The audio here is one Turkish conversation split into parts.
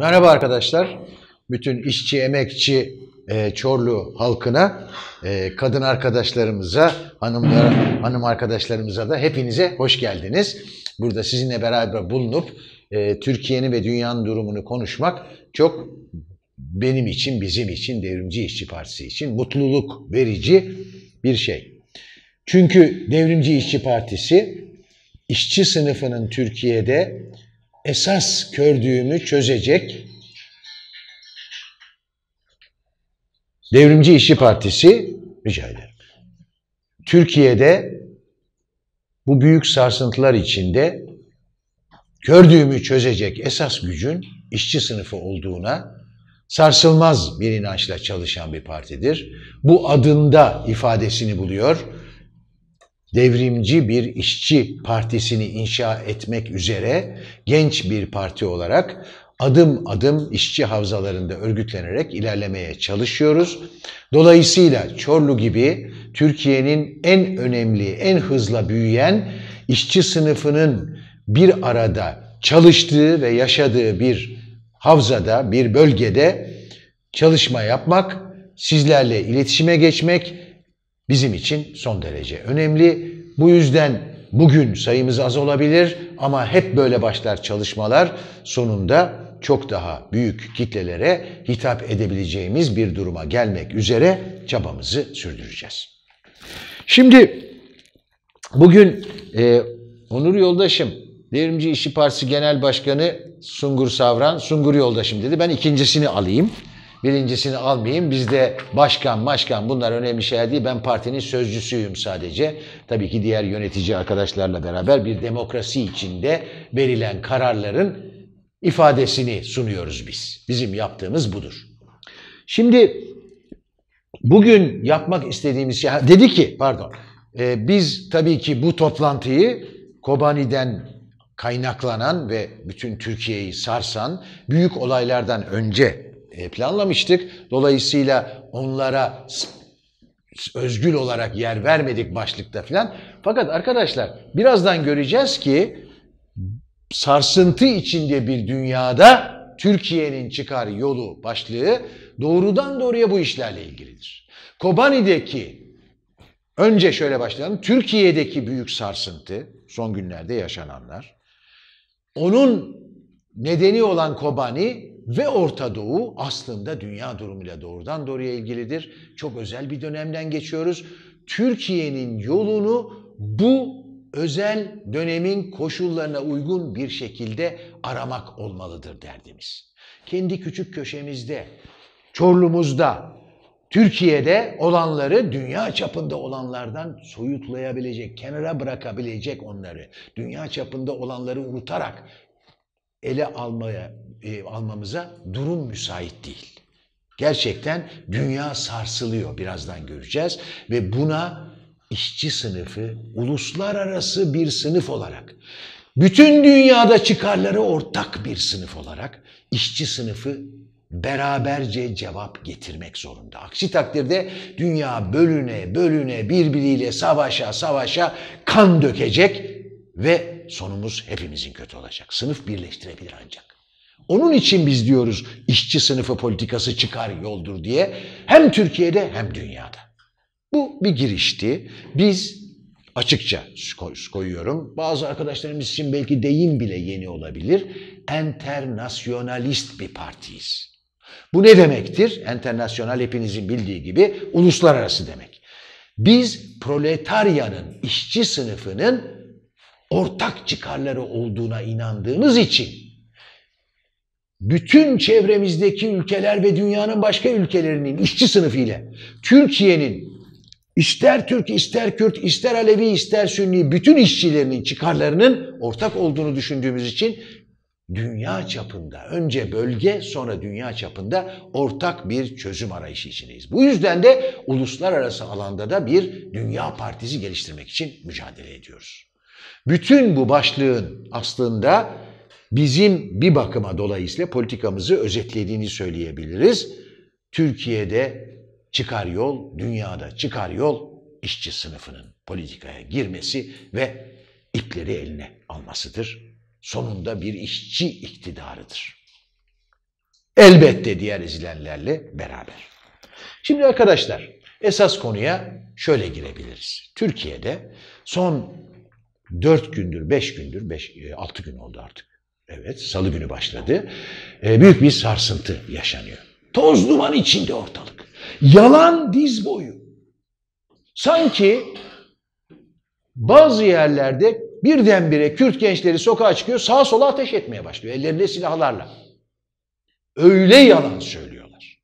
Merhaba arkadaşlar. Bütün işçi, emekçi, e, Çorlu halkına, e, kadın arkadaşlarımıza, hanımlara, hanım arkadaşlarımıza da hepinize hoş geldiniz. Burada sizinle beraber bulunup e, Türkiye'nin ve dünyanın durumunu konuşmak çok benim için, bizim için, Devrimci İşçi Partisi için mutluluk verici bir şey. Çünkü Devrimci İşçi Partisi işçi sınıfının Türkiye'de esas kördüğümü çözecek Devrimci İşçi Partisi rica ederim. Türkiye'de bu büyük sarsıntılar içinde kördüğümü çözecek esas gücün işçi sınıfı olduğuna sarsılmaz bir inançla çalışan bir partidir. Bu adında ifadesini buluyor devrimci bir işçi partisini inşa etmek üzere genç bir parti olarak adım adım işçi havzalarında örgütlenerek ilerlemeye çalışıyoruz. Dolayısıyla Çorlu gibi Türkiye'nin en önemli, en hızla büyüyen işçi sınıfının bir arada çalıştığı ve yaşadığı bir havzada, bir bölgede çalışma yapmak, sizlerle iletişime geçmek bizim için son derece önemli. Bu yüzden bugün sayımız az olabilir ama hep böyle başlar çalışmalar sonunda çok daha büyük kitlelere hitap edebileceğimiz bir duruma gelmek üzere çabamızı sürdüreceğiz. Şimdi bugün e, Onur Yoldaşım, Devrimci İşçi Partisi Genel Başkanı Sungur Savran, Sungur Yoldaşım dedi. Ben ikincisini alayım birincisini almayayım. Bizde başkan, başkan bunlar önemli şeyler değil. Ben partinin sözcüsüyüm sadece. Tabii ki diğer yönetici arkadaşlarla beraber bir demokrasi içinde verilen kararların ifadesini sunuyoruz biz. Bizim yaptığımız budur. Şimdi bugün yapmak istediğimiz şey, dedi ki pardon, e, biz tabii ki bu toplantıyı Kobani'den kaynaklanan ve bütün Türkiye'yi sarsan büyük olaylardan önce e, planlamıştık. Dolayısıyla onlara özgül olarak yer vermedik başlıkta filan. Fakat arkadaşlar birazdan göreceğiz ki sarsıntı içinde bir dünyada Türkiye'nin çıkar yolu başlığı doğrudan doğruya bu işlerle ilgilidir. Kobani'deki önce şöyle başlayalım. Türkiye'deki büyük sarsıntı son günlerde yaşananlar. Onun nedeni olan Kobani ve Orta Doğu aslında dünya durumuyla doğrudan doğruya ilgilidir. Çok özel bir dönemden geçiyoruz. Türkiye'nin yolunu bu özel dönemin koşullarına uygun bir şekilde aramak olmalıdır derdimiz. Kendi küçük köşemizde, Çorlu'muzda, Türkiye'de olanları dünya çapında olanlardan soyutlayabilecek, kenara bırakabilecek onları, dünya çapında olanları unutarak ele almaya e, almamıza durum müsait değil. Gerçekten dünya sarsılıyor birazdan göreceğiz ve buna işçi sınıfı uluslararası bir sınıf olarak bütün dünyada çıkarları ortak bir sınıf olarak işçi sınıfı beraberce cevap getirmek zorunda. Aksi takdirde dünya bölüne bölüne birbiriyle savaşa savaşa kan dökecek ve sonumuz hepimizin kötü olacak. Sınıf birleştirebilir ancak. Onun için biz diyoruz işçi sınıfı politikası çıkar yoldur diye hem Türkiye'de hem dünyada. Bu bir girişti. Biz açıkça koyuyorum. Bazı arkadaşlarımız için belki deyim bile yeni olabilir. Enternasyonalist bir partiyiz. Bu ne demektir? Enternasyonal hepinizin bildiği gibi uluslararası demek. Biz proletaryanın, işçi sınıfının ortak çıkarları olduğuna inandığımız için bütün çevremizdeki ülkeler ve dünyanın başka ülkelerinin işçi sınıfı ile Türkiye'nin ister Türk, ister Kürt, ister Alevi, ister Sünni bütün işçilerinin çıkarlarının ortak olduğunu düşündüğümüz için dünya çapında önce bölge sonra dünya çapında ortak bir çözüm arayışı içindeyiz. Bu yüzden de uluslararası alanda da bir dünya partisi geliştirmek için mücadele ediyoruz. Bütün bu başlığın aslında bizim bir bakıma dolayısıyla politikamızı özetlediğini söyleyebiliriz. Türkiye'de çıkar yol, dünyada çıkar yol işçi sınıfının politikaya girmesi ve ipleri eline almasıdır. Sonunda bir işçi iktidarıdır. Elbette diğer ezilenlerle beraber. Şimdi arkadaşlar esas konuya şöyle girebiliriz. Türkiye'de son Dört gündür, beş gündür, beş, e, altı gün oldu artık. Evet, salı günü başladı. E, büyük bir sarsıntı yaşanıyor. Toz duman içinde ortalık. Yalan diz boyu. Sanki bazı yerlerde birdenbire Kürt gençleri sokağa çıkıyor, sağa sola ateş etmeye başlıyor ellerinde silahlarla. Öyle yalan söylüyorlar.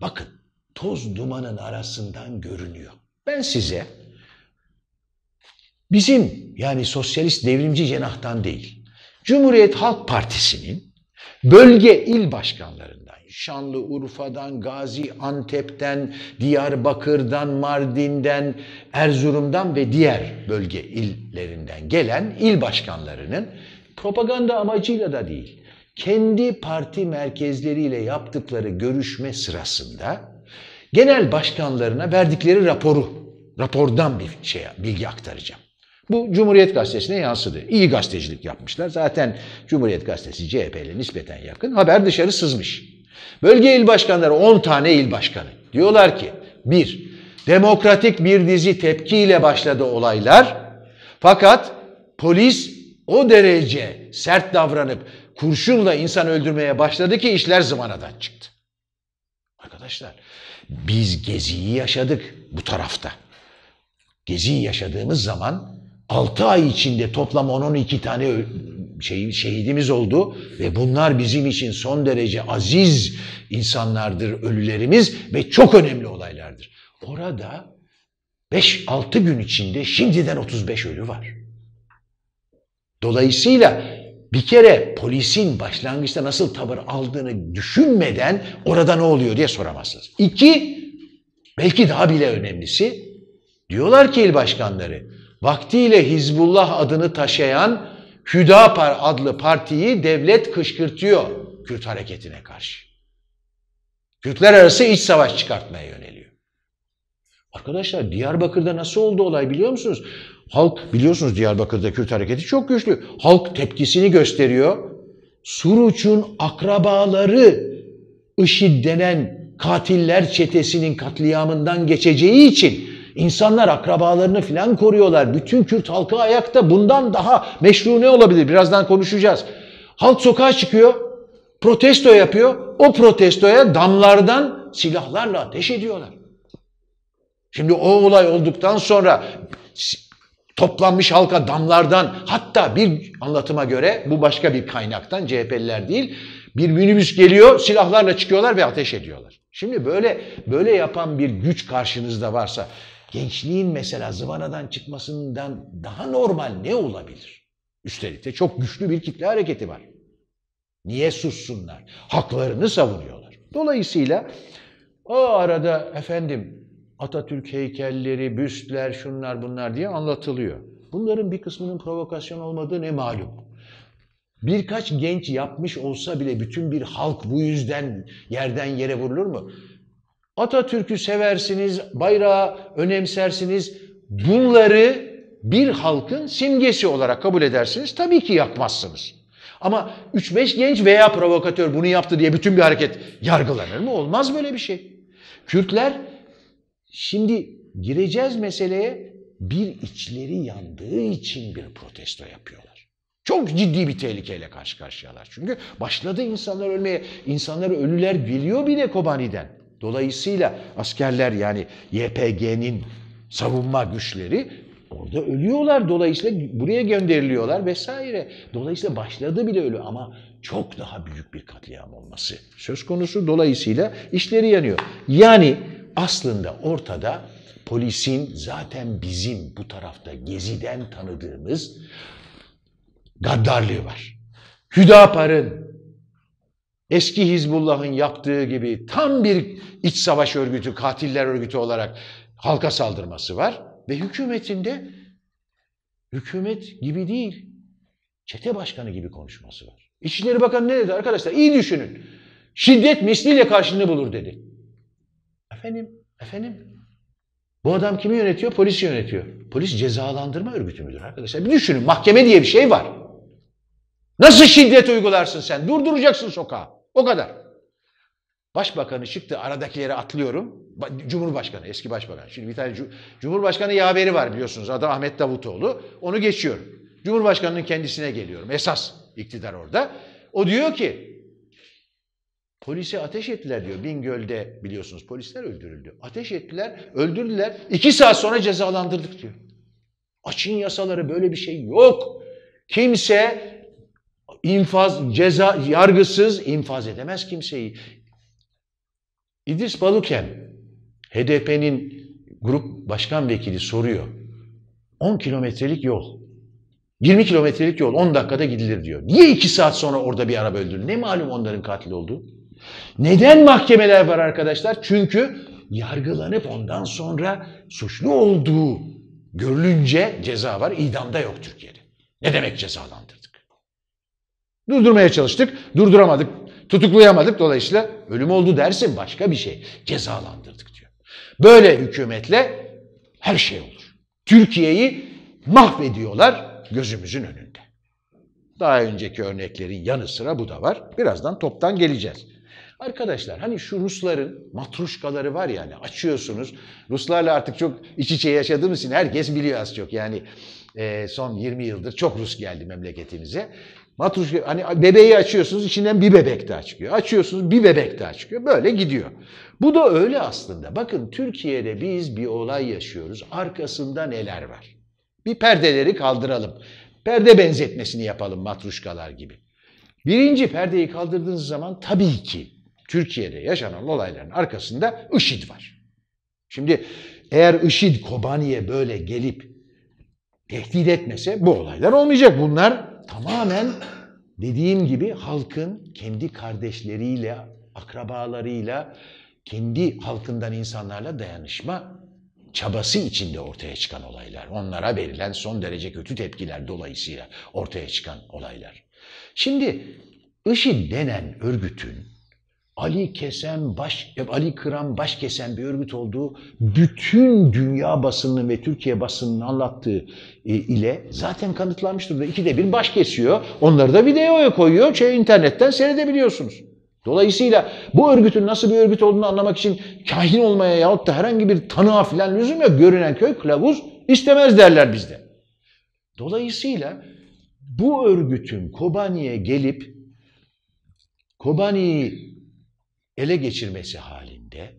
Bakın toz dumanın arasından görünüyor. Ben size Bizim yani sosyalist devrimci cenahtan değil, Cumhuriyet Halk Partisi'nin bölge il başkanlarından, Şanlıurfa'dan, Gazi Antep'ten, Diyarbakır'dan, Mardin'den, Erzurum'dan ve diğer bölge illerinden gelen il başkanlarının propaganda amacıyla da değil, kendi parti merkezleriyle yaptıkları görüşme sırasında genel başkanlarına verdikleri raporu, rapordan bir şey, bilgi aktaracağım. Bu Cumhuriyet Gazetesi'ne yansıdı. İyi gazetecilik yapmışlar. Zaten Cumhuriyet Gazetesi CHP'yle nispeten yakın. Haber dışarı sızmış. Bölge il başkanları 10 tane il başkanı. Diyorlar ki bir Demokratik bir dizi tepkiyle başladı olaylar. Fakat polis o derece sert davranıp kurşunla insan öldürmeye başladı ki işler zımanadan çıktı. Arkadaşlar biz geziyi yaşadık bu tarafta. Geziyi yaşadığımız zaman 6 ay içinde toplam 10-12 tane şey, şehidimiz oldu ve bunlar bizim için son derece aziz insanlardır ölülerimiz ve çok önemli olaylardır. Orada 5-6 gün içinde şimdiden 35 ölü var. Dolayısıyla bir kere polisin başlangıçta nasıl tavır aldığını düşünmeden orada ne oluyor diye soramazsınız. İki, belki daha bile önemlisi diyorlar ki il başkanları vaktiyle Hizbullah adını taşıyan Hüdapar adlı partiyi devlet kışkırtıyor Kürt hareketine karşı. Kürtler arası iç savaş çıkartmaya yöneliyor. Arkadaşlar Diyarbakır'da nasıl oldu olay biliyor musunuz? Halk biliyorsunuz Diyarbakır'da Kürt hareketi çok güçlü. Halk tepkisini gösteriyor. Suruç'un akrabaları IŞİD denen katiller çetesinin katliamından geçeceği için İnsanlar akrabalarını filan koruyorlar. Bütün Kürt halkı ayakta. Bundan daha meşru ne olabilir? Birazdan konuşacağız. Halk sokağa çıkıyor, protesto yapıyor. O protestoya damlardan silahlarla ateş ediyorlar. Şimdi o olay olduktan sonra toplanmış halka damlardan hatta bir anlatıma göre bu başka bir kaynaktan CHP'liler değil bir minibüs geliyor silahlarla çıkıyorlar ve ateş ediyorlar. Şimdi böyle böyle yapan bir güç karşınızda varsa gençliğin mesela zıvanadan çıkmasından daha normal ne olabilir? Üstelik de çok güçlü bir kitle hareketi var. Niye sussunlar? Haklarını savunuyorlar. Dolayısıyla o arada efendim Atatürk heykelleri, büstler, şunlar bunlar diye anlatılıyor. Bunların bir kısmının provokasyon olmadığı ne malum. Birkaç genç yapmış olsa bile bütün bir halk bu yüzden yerden yere vurulur mu? Atatürk'ü seversiniz, bayrağı önemsersiniz. Bunları bir halkın simgesi olarak kabul edersiniz. Tabii ki yapmazsınız. Ama 3-5 genç veya provokatör bunu yaptı diye bütün bir hareket yargılanır mı? Olmaz böyle bir şey. Kürtler şimdi gireceğiz meseleye bir içleri yandığı için bir protesto yapıyorlar. Çok ciddi bir tehlikeyle karşı karşıyalar. Çünkü başladı insanlar ölmeye. İnsanlara ölüler geliyor bile Kobani'den. Dolayısıyla askerler yani YPG'nin savunma güçleri orada ölüyorlar. Dolayısıyla buraya gönderiliyorlar vesaire. Dolayısıyla başladı bile ölü ama çok daha büyük bir katliam olması söz konusu. Dolayısıyla işleri yanıyor. Yani aslında ortada polisin zaten bizim bu tarafta geziden tanıdığımız gaddarlığı var. Hüdapar'ın, Eski Hizbullah'ın yaptığı gibi tam bir iç savaş örgütü, katiller örgütü olarak halka saldırması var. Ve hükümetinde hükümet gibi değil, çete başkanı gibi konuşması var. İçişleri Bakanı ne dedi arkadaşlar? İyi düşünün. Şiddet misliyle karşılığını bulur dedi. Efendim, efendim. Bu adam kimi yönetiyor? Polis yönetiyor. Polis cezalandırma örgütü müdür arkadaşlar? Bir düşünün mahkeme diye bir şey var. Nasıl şiddet uygularsın sen? Durduracaksın sokağa. O kadar. Başbakanı çıktı aradakileri atlıyorum. Cumhurbaşkanı, eski başbakan. Şimdi bir tane Cumhurbaşkanı yaveri var biliyorsunuz. Adı Ahmet Davutoğlu. Onu geçiyorum. Cumhurbaşkanının kendisine geliyorum. Esas iktidar orada. O diyor ki polise ateş ettiler diyor. Bingöl'de biliyorsunuz polisler öldürüldü. Ateş ettiler, öldürdüler. İki saat sonra cezalandırdık diyor. Açın yasaları böyle bir şey yok. Kimse infaz, ceza, yargısız infaz edemez kimseyi. İdris Baluken, HDP'nin grup başkan vekili soruyor. 10 kilometrelik yol. 20 kilometrelik yol 10 dakikada gidilir diyor. Niye 2 saat sonra orada bir araba öldürülür? Ne malum onların katil oldu? Neden mahkemeler var arkadaşlar? Çünkü yargılanıp ondan sonra suçlu olduğu görülünce ceza var. İdamda yok Türkiye'de. Ne demek cezalandır? Durdurmaya çalıştık, durduramadık, tutuklayamadık. Dolayısıyla ölüm oldu dersin başka bir şey. Cezalandırdık diyor. Böyle hükümetle her şey olur. Türkiye'yi mahvediyorlar gözümüzün önünde. Daha önceki örneklerin yanı sıra bu da var. Birazdan toptan geleceğiz. Arkadaşlar hani şu Rusların matruşkaları var yani açıyorsunuz. Ruslarla artık çok iç içe yaşadığımız için herkes biliyor az çok. Yani e, son 20 yıldır çok Rus geldi memleketimize. Matruşka, hani bebeği açıyorsunuz içinden bir bebek daha çıkıyor. Açıyorsunuz bir bebek daha çıkıyor. Böyle gidiyor. Bu da öyle aslında. Bakın Türkiye'de biz bir olay yaşıyoruz. Arkasında neler var? Bir perdeleri kaldıralım. Perde benzetmesini yapalım matruşkalar gibi. Birinci perdeyi kaldırdığınız zaman tabii ki Türkiye'de yaşanan olayların arkasında IŞİD var. Şimdi eğer IŞİD Kobani'ye böyle gelip tehdit etmese bu olaylar olmayacak. Bunlar tamamen dediğim gibi halkın kendi kardeşleriyle, akrabalarıyla, kendi halkından insanlarla dayanışma çabası içinde ortaya çıkan olaylar. Onlara verilen son derece kötü tepkiler dolayısıyla ortaya çıkan olaylar. Şimdi IŞİD denen örgütün Ali kesen baş e, Ali kıran baş kesen bir örgüt olduğu bütün dünya basınının ve Türkiye basınının anlattığı e, ile zaten kanıtlanmış durumda. de bir baş kesiyor. Onları da videoya koyuyor. Şey internetten seyredebiliyorsunuz. Dolayısıyla bu örgütün nasıl bir örgüt olduğunu anlamak için kahin olmaya yahut da herhangi bir tanığa filan lüzum yok. Görünen köy kılavuz istemez derler bizde. Dolayısıyla bu örgütün Kobani'ye gelip Kobani'yi ele geçirmesi halinde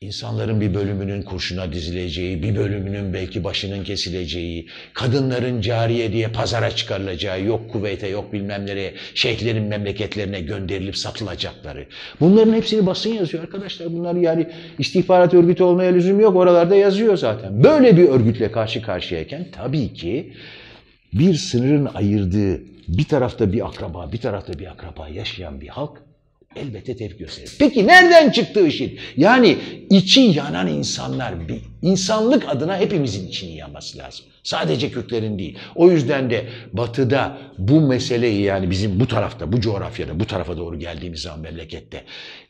insanların bir bölümünün kurşuna dizileceği, bir bölümünün belki başının kesileceği, kadınların cariye diye pazara çıkarılacağı, yok kuvvete yok bilmem nereye, şeyhlerin memleketlerine gönderilip satılacakları. Bunların hepsini basın yazıyor arkadaşlar. Bunlar yani istihbarat örgütü olmaya lüzum yok. Oralarda yazıyor zaten. Böyle bir örgütle karşı karşıyayken tabii ki bir sınırın ayırdığı bir tarafta bir akraba, bir tarafta bir akraba yaşayan bir halk elbette tepki gösterir. Peki nereden çıktı IŞİD? Yani içi yanan insanlar, bir insanlık adına hepimizin içini yanması lazım. Sadece Kürtlerin değil. O yüzden de batıda bu meseleyi yani bizim bu tarafta, bu coğrafyada, bu tarafa doğru geldiğimiz zaman memlekette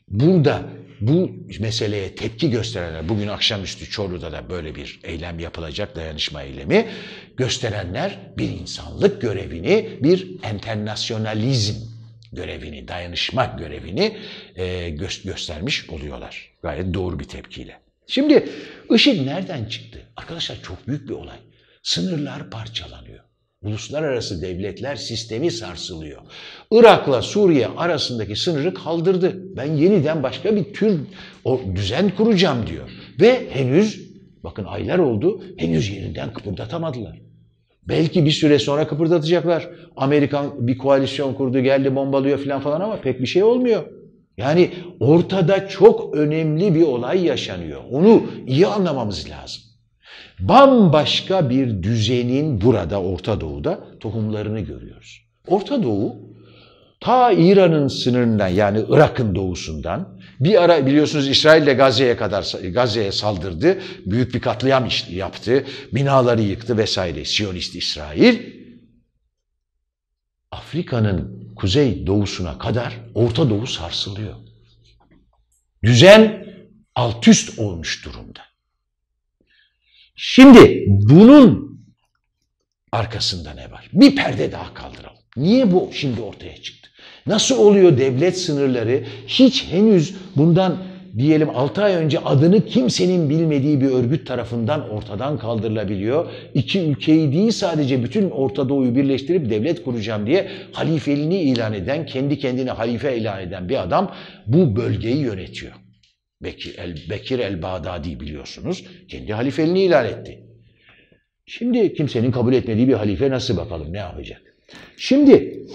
burada bu meseleye tepki gösterenler, bugün akşamüstü Çorlu'da da böyle bir eylem yapılacak, dayanışma eylemi gösterenler bir insanlık görevini, bir enternasyonalizm görevini, dayanışma görevini e, gö- göstermiş oluyorlar. Gayet doğru bir tepkiyle. Şimdi IŞİD nereden çıktı? Arkadaşlar çok büyük bir olay. Sınırlar parçalanıyor. Uluslararası devletler sistemi sarsılıyor. Irak'la Suriye arasındaki sınırı kaldırdı. Ben yeniden başka bir tür o düzen kuracağım diyor. Ve henüz bakın aylar oldu henüz yerinden kıpırdatamadılar. Belki bir süre sonra kıpırdatacaklar. Amerikan bir koalisyon kurdu geldi bombalıyor falan falan ama pek bir şey olmuyor. Yani ortada çok önemli bir olay yaşanıyor. Onu iyi anlamamız lazım. Bambaşka bir düzenin burada Orta Doğu'da tohumlarını görüyoruz. Orta Doğu ta İran'ın sınırından yani Irak'ın doğusundan bir ara biliyorsunuz İsrail de Gazze'ye kadar Gazze'ye saldırdı. Büyük bir katliam yaptı. Binaları yıktı vesaire. Siyonist İsrail Afrika'nın kuzey doğusuna kadar Orta Doğu sarsılıyor. Düzen alt üst olmuş durumda. Şimdi bunun arkasında ne var? Bir perde daha kaldıralım. Niye bu şimdi ortaya çıktı? Nasıl oluyor devlet sınırları hiç henüz bundan diyelim 6 ay önce adını kimsenin bilmediği bir örgüt tarafından ortadan kaldırılabiliyor. İki ülkeyi değil sadece bütün Orta Doğu'yu birleştirip devlet kuracağım diye halifeliğini ilan eden, kendi kendine halife ilan eden bir adam bu bölgeyi yönetiyor. Bekir el, Bekir el Bağdadi biliyorsunuz kendi halifeliğini ilan etti. Şimdi kimsenin kabul etmediği bir halife nasıl bakalım ne yapacak? Şimdi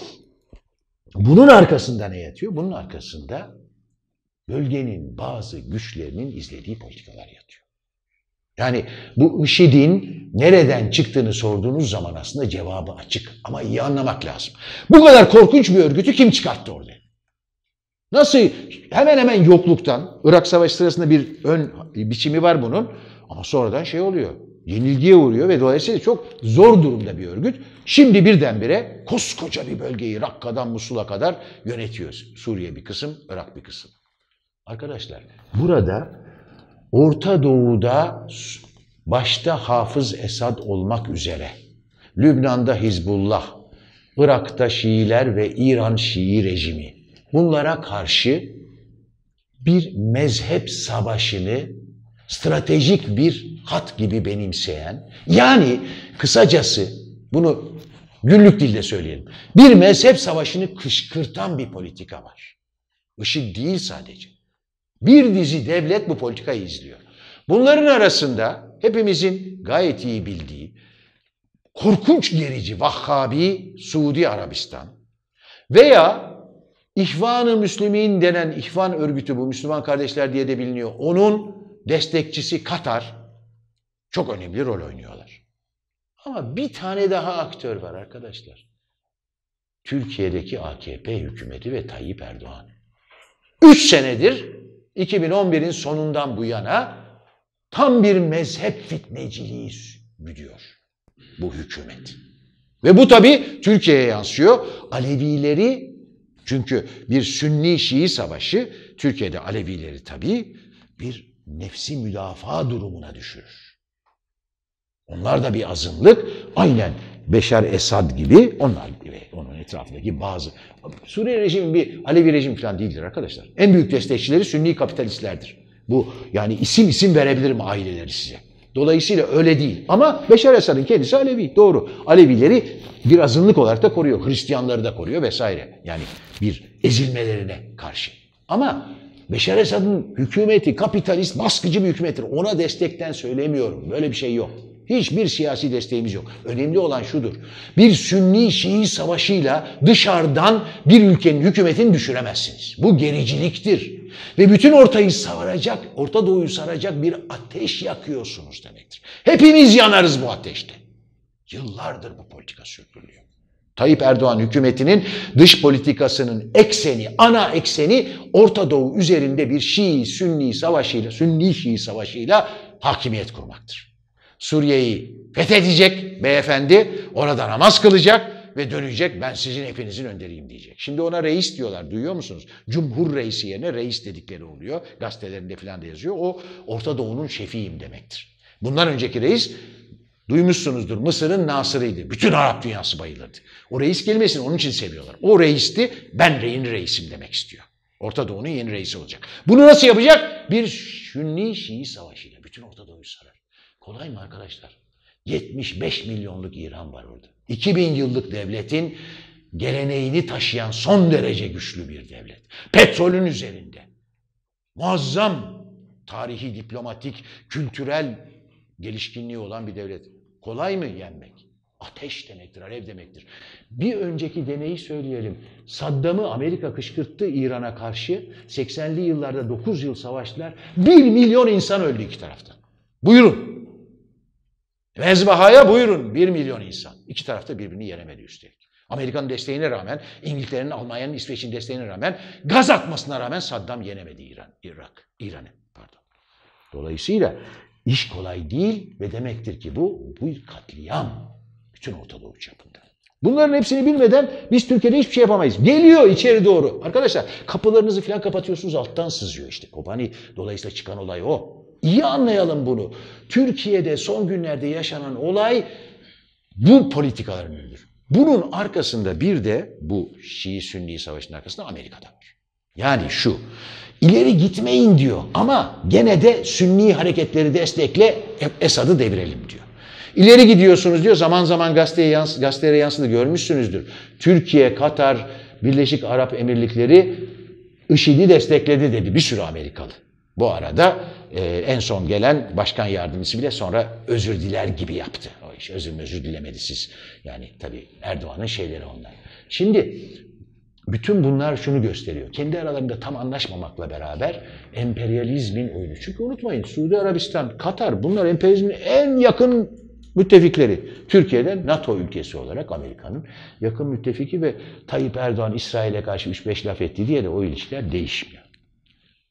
bunun arkasında ne yatıyor? Bunun arkasında bölgenin bazı güçlerinin izlediği politikalar yatıyor. Yani bu IŞİD'in nereden çıktığını sorduğunuz zaman aslında cevabı açık ama iyi anlamak lazım. Bu kadar korkunç bir örgütü kim çıkarttı orada? Nasıl hemen hemen yokluktan, Irak Savaşı sırasında bir ön biçimi var bunun ama sonradan şey oluyor yenilgiye uğruyor ve dolayısıyla çok zor durumda bir örgüt. Şimdi birdenbire koskoca bir bölgeyi Rakka'dan Musul'a kadar yönetiyor. Suriye bir kısım, Irak bir kısım. Arkadaşlar burada Orta Doğu'da başta Hafız Esad olmak üzere Lübnan'da Hizbullah, Irak'ta Şiiler ve İran Şii rejimi bunlara karşı bir mezhep savaşını stratejik bir hat gibi benimseyen, yani kısacası bunu günlük dilde söyleyelim. Bir mezhep savaşını kışkırtan bir politika var. IŞİD değil sadece. Bir dizi devlet bu politikayı izliyor. Bunların arasında hepimizin gayet iyi bildiği korkunç gerici Vahhabi Suudi Arabistan veya İhvan-ı Müslümin denen İhvan örgütü bu Müslüman kardeşler diye de biliniyor. Onun destekçisi Katar çok önemli rol oynuyorlar. Ama bir tane daha aktör var arkadaşlar. Türkiye'deki AKP hükümeti ve Tayyip Erdoğan. Üç senedir 2011'in sonundan bu yana tam bir mezhep fitneciliği güdüyor bu hükümet. Ve bu tabi Türkiye'ye yansıyor. Alevileri çünkü bir Sünni Şii savaşı Türkiye'de Alevileri tabi bir nefsi müdafaa durumuna düşürür. Onlar da bir azınlık. Aynen Beşer Esad gibi onlar ve onun etrafındaki bazı Suriye rejimi bir Alevi rejim falan değildir arkadaşlar. En büyük destekçileri Sünni kapitalistlerdir. Bu yani isim isim verebilirim aileleri size. Dolayısıyla öyle değil. Ama Beşer Esad'ın kendisi Alevi. Doğru. Alevileri bir azınlık olarak da koruyor. Hristiyanları da koruyor vesaire. Yani bir ezilmelerine karşı. Ama Beşer Esad'ın hükümeti kapitalist baskıcı bir hükümettir. Ona destekten söylemiyorum. Böyle bir şey yok. Hiçbir siyasi desteğimiz yok. Önemli olan şudur. Bir Sünni Şii savaşıyla dışarıdan bir ülkenin hükümetini düşüremezsiniz. Bu gericiliktir. Ve bütün ortayı saracak, Orta Doğu'yu saracak bir ateş yakıyorsunuz demektir. Hepimiz yanarız bu ateşte. Yıllardır bu politika sürdürülüyor. Tayyip Erdoğan hükümetinin dış politikasının ekseni, ana ekseni Orta Doğu üzerinde bir Şii-Sünni savaşıyla, Sünni-Şii savaşıyla hakimiyet kurmaktır. Suriye'yi fethedecek beyefendi, orada namaz kılacak ve dönecek ben sizin hepinizin önderiyim diyecek. Şimdi ona reis diyorlar duyuyor musunuz? Cumhur reisi yerine reis dedikleri oluyor. Gazetelerinde filan da yazıyor. O Orta Doğu'nun şefiyim demektir. Bundan önceki reis Duymuşsunuzdur Mısır'ın Nasır'ıydı. Bütün Arap dünyası bayılırdı. O reis kelimesini onun için seviyorlar. O reisti ben reyin reisim demek istiyor. Orta Doğu'nun yeni reisi olacak. Bunu nasıl yapacak? Bir Sünni Şii savaşıyla bütün Orta Doğu'yu sarar. Kolay mı arkadaşlar? 75 milyonluk İran var orada. 2000 yıllık devletin geleneğini taşıyan son derece güçlü bir devlet. Petrolün üzerinde. Muazzam tarihi, diplomatik, kültürel gelişkinliği olan bir devlet. Kolay mı yenmek? Ateş demektir, alev demektir. Bir önceki deneyi söyleyelim. Saddam'ı Amerika kışkırttı İran'a karşı. 80'li yıllarda 9 yıl savaştılar. 1 milyon insan öldü iki tarafta. Buyurun. Mezbahaya buyurun 1 milyon insan. İki tarafta birbirini yenemedi üstelik. Amerika'nın desteğine rağmen, İngiltere'nin, Almanya'nın, İsveç'in desteğine rağmen, gaz atmasına rağmen Saddam yenemedi İran, Irak, İran'ı. Pardon. Dolayısıyla İş kolay değil ve demektir ki bu, bu katliam bütün Orta Doğu çapında. Bunların hepsini bilmeden biz Türkiye'de hiçbir şey yapamayız. Geliyor içeri doğru. Arkadaşlar kapılarınızı falan kapatıyorsunuz alttan sızıyor işte. Kobani dolayısıyla çıkan olay o. İyi anlayalım bunu. Türkiye'de son günlerde yaşanan olay bu politikaların ürünüdür. Bunun arkasında bir de bu Şii-Sünni savaşının arkasında Amerika'da var. Yani şu İleri gitmeyin diyor ama gene de Sünni hareketleri destekle Esad'ı devirelim diyor. İleri gidiyorsunuz diyor zaman zaman gazeteye, yans gazetelere yansıdı görmüşsünüzdür. Türkiye, Katar, Birleşik Arap Emirlikleri IŞİD'i destekledi dedi bir sürü Amerikalı. Bu arada e, en son gelen başkan yardımcısı bile sonra özür diler gibi yaptı. O iş özür özür dilemedi siz. Yani tabii Erdoğan'ın şeyleri onlar. Şimdi bütün bunlar şunu gösteriyor. Kendi aralarında tam anlaşmamakla beraber emperyalizmin oyunu. Çünkü unutmayın Suudi Arabistan, Katar bunlar emperyalizmin en yakın müttefikleri. Türkiye'den NATO ülkesi olarak Amerika'nın yakın müttefiki ve Tayyip Erdoğan İsrail'e karşı 3-5 laf etti diye de o ilişkiler değişmiyor.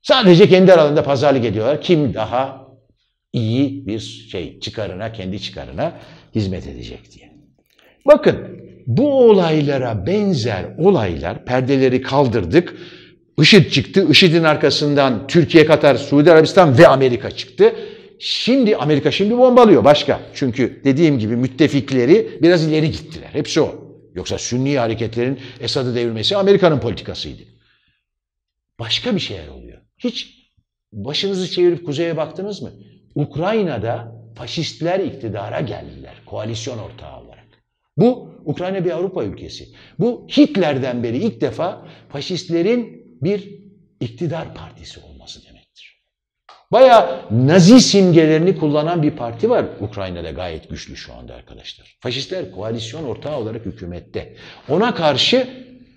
Sadece kendi aralarında pazarlık ediyorlar. Kim daha iyi bir şey çıkarına, kendi çıkarına hizmet edecek diye. Bakın bu olaylara benzer olaylar, perdeleri kaldırdık. IŞİD çıktı, IŞİD'in arkasından Türkiye, Katar, Suudi Arabistan ve Amerika çıktı. Şimdi Amerika şimdi bombalıyor başka. Çünkü dediğim gibi müttefikleri biraz ileri gittiler. Hepsi o. Yoksa Sünni hareketlerin Esad'ı devirmesi Amerika'nın politikasıydı. Başka bir şeyler oluyor. Hiç başınızı çevirip kuzeye baktınız mı? Ukrayna'da faşistler iktidara geldiler. Koalisyon ortağı var. Bu Ukrayna bir Avrupa ülkesi. Bu Hitler'den beri ilk defa faşistlerin bir iktidar partisi olması demektir. Baya nazi simgelerini kullanan bir parti var Ukrayna'da gayet güçlü şu anda arkadaşlar. Faşistler koalisyon ortağı olarak hükümette. Ona karşı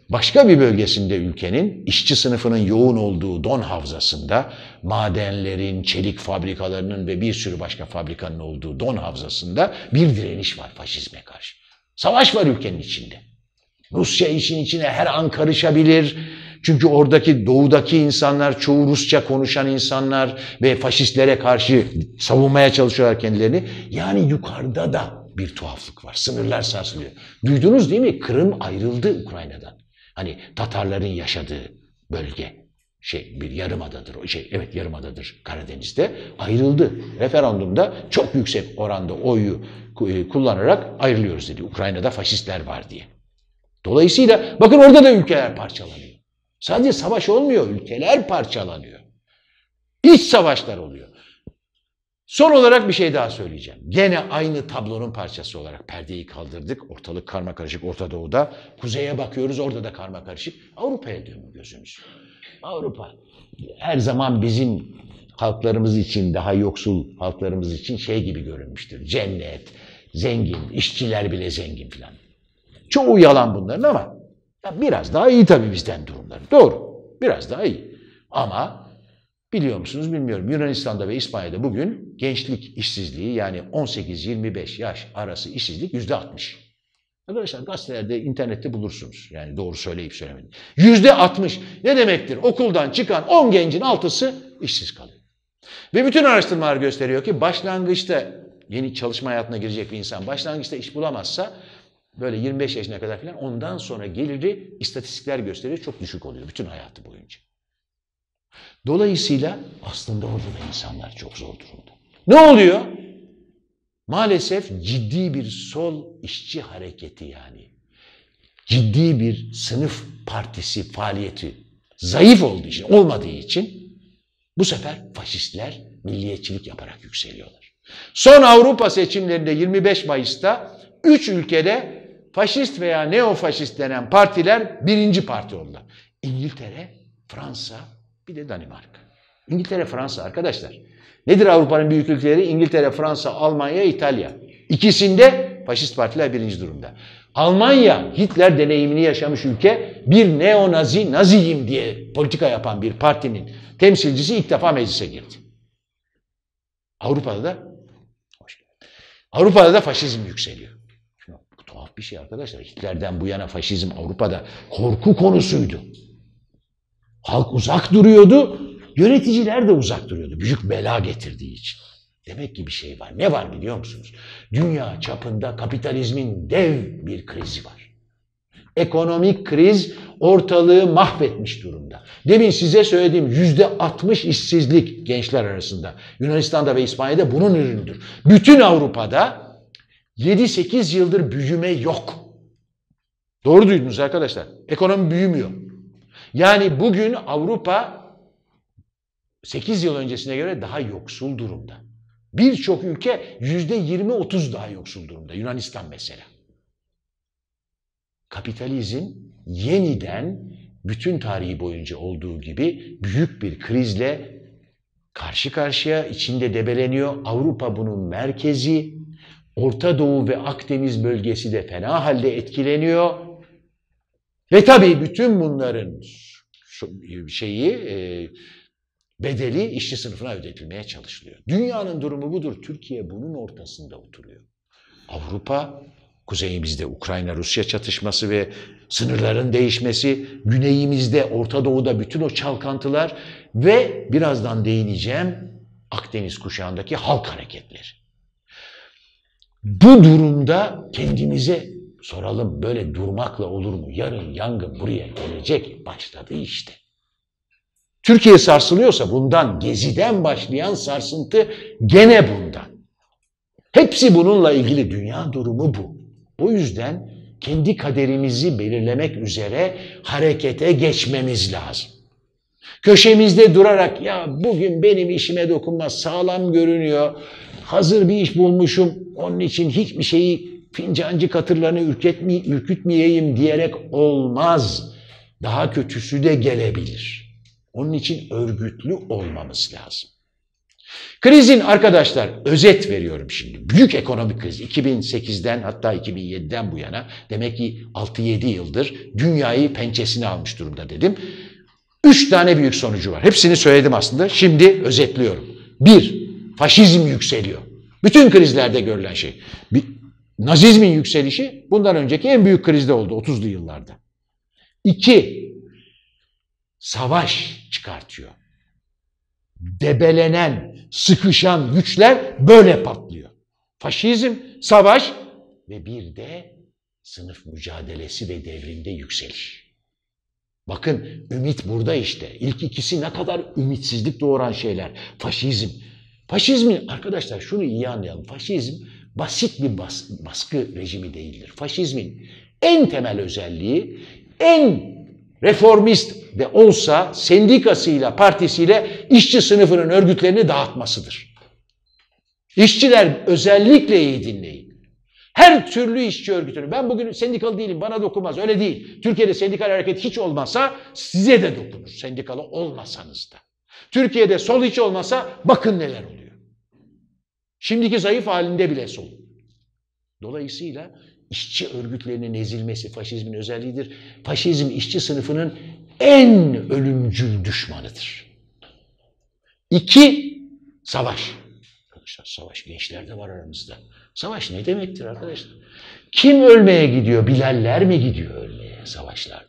başka bir bölgesinde ülkenin işçi sınıfının yoğun olduğu Don Havzası'nda madenlerin, çelik fabrikalarının ve bir sürü başka fabrikanın olduğu Don Havzası'nda bir direniş var faşizme karşı. Savaş var ülkenin içinde. Rusya işin içine her an karışabilir. Çünkü oradaki doğudaki insanlar çoğu Rusça konuşan insanlar ve faşistlere karşı savunmaya çalışıyorlar kendilerini. Yani yukarıda da bir tuhaflık var. Sınırlar sarsılıyor. Duydunuz değil mi? Kırım ayrıldı Ukrayna'dan. Hani Tatarların yaşadığı bölge şey bir yarımadadır o şey evet yarım adadır Karadeniz'de ayrıldı. Referandumda çok yüksek oranda oyu e, kullanarak ayrılıyoruz dedi. Ukrayna'da faşistler var diye. Dolayısıyla bakın orada da ülkeler parçalanıyor. Sadece savaş olmuyor, ülkeler parçalanıyor. İç savaşlar oluyor. Son olarak bir şey daha söyleyeceğim. Gene aynı tablonun parçası olarak perdeyi kaldırdık. Ortalık karma karışık Orta Doğu'da. Kuzeye bakıyoruz orada da karma karışık. Avrupa'ya dönüyor gözümüz. Avrupa her zaman bizim halklarımız için, daha yoksul halklarımız için şey gibi görünmüştür. Cennet, zengin, işçiler bile zengin filan. Çoğu yalan bunların ama ya biraz daha iyi tabii bizden durumları. Doğru. Biraz daha iyi. Ama biliyor musunuz bilmiyorum Yunanistan'da ve İspanya'da bugün gençlik işsizliği yani 18-25 yaş arası işsizlik yüzde 60. Arkadaşlar gazetelerde, internette bulursunuz. Yani doğru söyleyip söylemedim. Yüzde 60 ne demektir? Okuldan çıkan 10 gencin altısı işsiz kalıyor. Ve bütün araştırmalar gösteriyor ki başlangıçta yeni çalışma hayatına girecek bir insan başlangıçta iş bulamazsa böyle 25 yaşına kadar falan ondan sonra geliri istatistikler gösteriyor çok düşük oluyor bütün hayatı boyunca. Dolayısıyla aslında orada da insanlar çok zor durumda. Ne oluyor? Maalesef ciddi bir sol işçi hareketi yani. Ciddi bir sınıf partisi faaliyeti zayıf olduğu için, olmadığı için bu sefer faşistler milliyetçilik yaparak yükseliyorlar. Son Avrupa seçimlerinde 25 Mayıs'ta 3 ülkede faşist veya neofaşist denen partiler birinci parti oldular. İngiltere, Fransa bir de Danimarka. İngiltere, Fransa arkadaşlar. Nedir Avrupa'nın büyük ülkeleri? İngiltere, Fransa, Almanya, İtalya. İkisinde faşist partiler birinci durumda. Almanya Hitler deneyimini yaşamış ülke bir neonazi, naziyim diye politika yapan bir partinin temsilcisi ilk defa meclise girdi. Avrupa'da da Avrupa'da da faşizm yükseliyor. bu tuhaf bir şey arkadaşlar. Hitler'den bu yana faşizm Avrupa'da korku konusuydu. Halk uzak duruyordu, yöneticiler de uzak duruyordu. Büyük bela getirdiği için. Demek ki bir şey var. Ne var biliyor musunuz? Dünya çapında kapitalizmin dev bir krizi var. Ekonomik kriz ortalığı mahvetmiş durumda. Demin size söylediğim yüzde 60 işsizlik gençler arasında. Yunanistan'da ve İspanya'da bunun ürünüdür. Bütün Avrupa'da 7-8 yıldır büyüme yok. Doğru duydunuz arkadaşlar. Ekonomi büyümüyor. Yani bugün Avrupa 8 yıl öncesine göre daha yoksul durumda. Birçok ülke yüzde %20-30 daha yoksul durumda. Yunanistan mesela. Kapitalizm yeniden bütün tarihi boyunca olduğu gibi büyük bir krizle karşı karşıya içinde debeleniyor. Avrupa bunun merkezi, Orta Doğu ve Akdeniz bölgesi de fena halde etkileniyor. Ve tabii bütün bunların şeyi e, bedeli işçi sınıfına ödetilmeye çalışılıyor. Dünyanın durumu budur. Türkiye bunun ortasında oturuyor. Avrupa Kuzeyimizde Ukrayna-Rusya çatışması ve sınırların değişmesi, güneyimizde Orta Doğu'da bütün o çalkantılar ve birazdan değineceğim Akdeniz kuşağındaki halk hareketleri. Bu durumda kendimize soralım böyle durmakla olur mu? Yarın yangın buraya gelecek başladı işte. Türkiye sarsılıyorsa bundan, geziden başlayan sarsıntı gene bundan. Hepsi bununla ilgili dünya durumu bu. Bu yüzden kendi kaderimizi belirlemek üzere harekete geçmemiz lazım. Köşemizde durarak ya bugün benim işime dokunma sağlam görünüyor. Hazır bir iş bulmuşum. Onun için hiçbir şeyi fincancı katırlarını ürkütme, ürkütmeyeyim diyerek olmaz. Daha kötüsü de gelebilir. Onun için örgütlü olmamız lazım. Krizin arkadaşlar özet veriyorum şimdi. Büyük ekonomik kriz 2008'den hatta 2007'den bu yana demek ki 6-7 yıldır dünyayı pençesine almış durumda dedim. Üç tane büyük sonucu var. Hepsini söyledim aslında. Şimdi özetliyorum. Bir, faşizm yükseliyor. Bütün krizlerde görülen şey. Bir, nazizmin yükselişi bundan önceki en büyük krizde oldu 30'lu yıllarda. İki, savaş çıkartıyor debelenen, sıkışan güçler böyle patlıyor. Faşizm, savaş ve bir de sınıf mücadelesi ve devrimde yükseliş. Bakın ümit burada işte. İlk ikisi ne kadar ümitsizlik doğuran şeyler. Faşizm. Faşizmin arkadaşlar şunu iyi anlayalım. Faşizm basit bir bas, baskı rejimi değildir. Faşizmin en temel özelliği, en reformist de olsa sendikasıyla, partisiyle işçi sınıfının örgütlerini dağıtmasıdır. İşçiler özellikle iyi dinleyin. Her türlü işçi örgütünü, ben bugün sendikalı değilim bana dokunmaz öyle değil. Türkiye'de sendikal hareket hiç olmasa size de dokunur sendikalı olmasanız da. Türkiye'de sol hiç olmasa bakın neler oluyor. Şimdiki zayıf halinde bile sol. Dolayısıyla işçi örgütlerinin ezilmesi faşizmin özelliğidir. Faşizm işçi sınıfının en ölümcül düşmanıdır. İki, savaş. Arkadaşlar savaş gençlerde var aramızda. Savaş ne demektir arkadaşlar? Kim ölmeye gidiyor? Bilaller mi gidiyor ölmeye savaşlarda?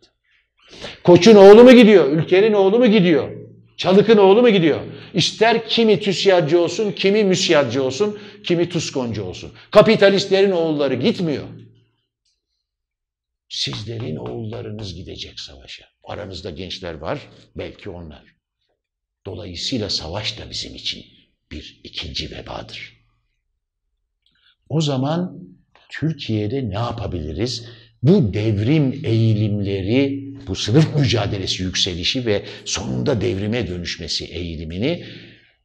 Koç'un oğlu mu gidiyor? Ülkenin oğlu mu gidiyor? Çalık'ın oğlu mu gidiyor? İster kimi tüsyacı olsun, kimi müsyacı olsun, kimi tuskoncu olsun. Kapitalistlerin oğulları gitmiyor. Sizlerin oğullarınız gidecek savaşa. Aranızda gençler var, belki onlar. Dolayısıyla savaş da bizim için bir ikinci vebadır. O zaman Türkiye'de ne yapabiliriz? Bu devrim eğilimleri, bu sınıf mücadelesi yükselişi ve sonunda devrime dönüşmesi eğilimini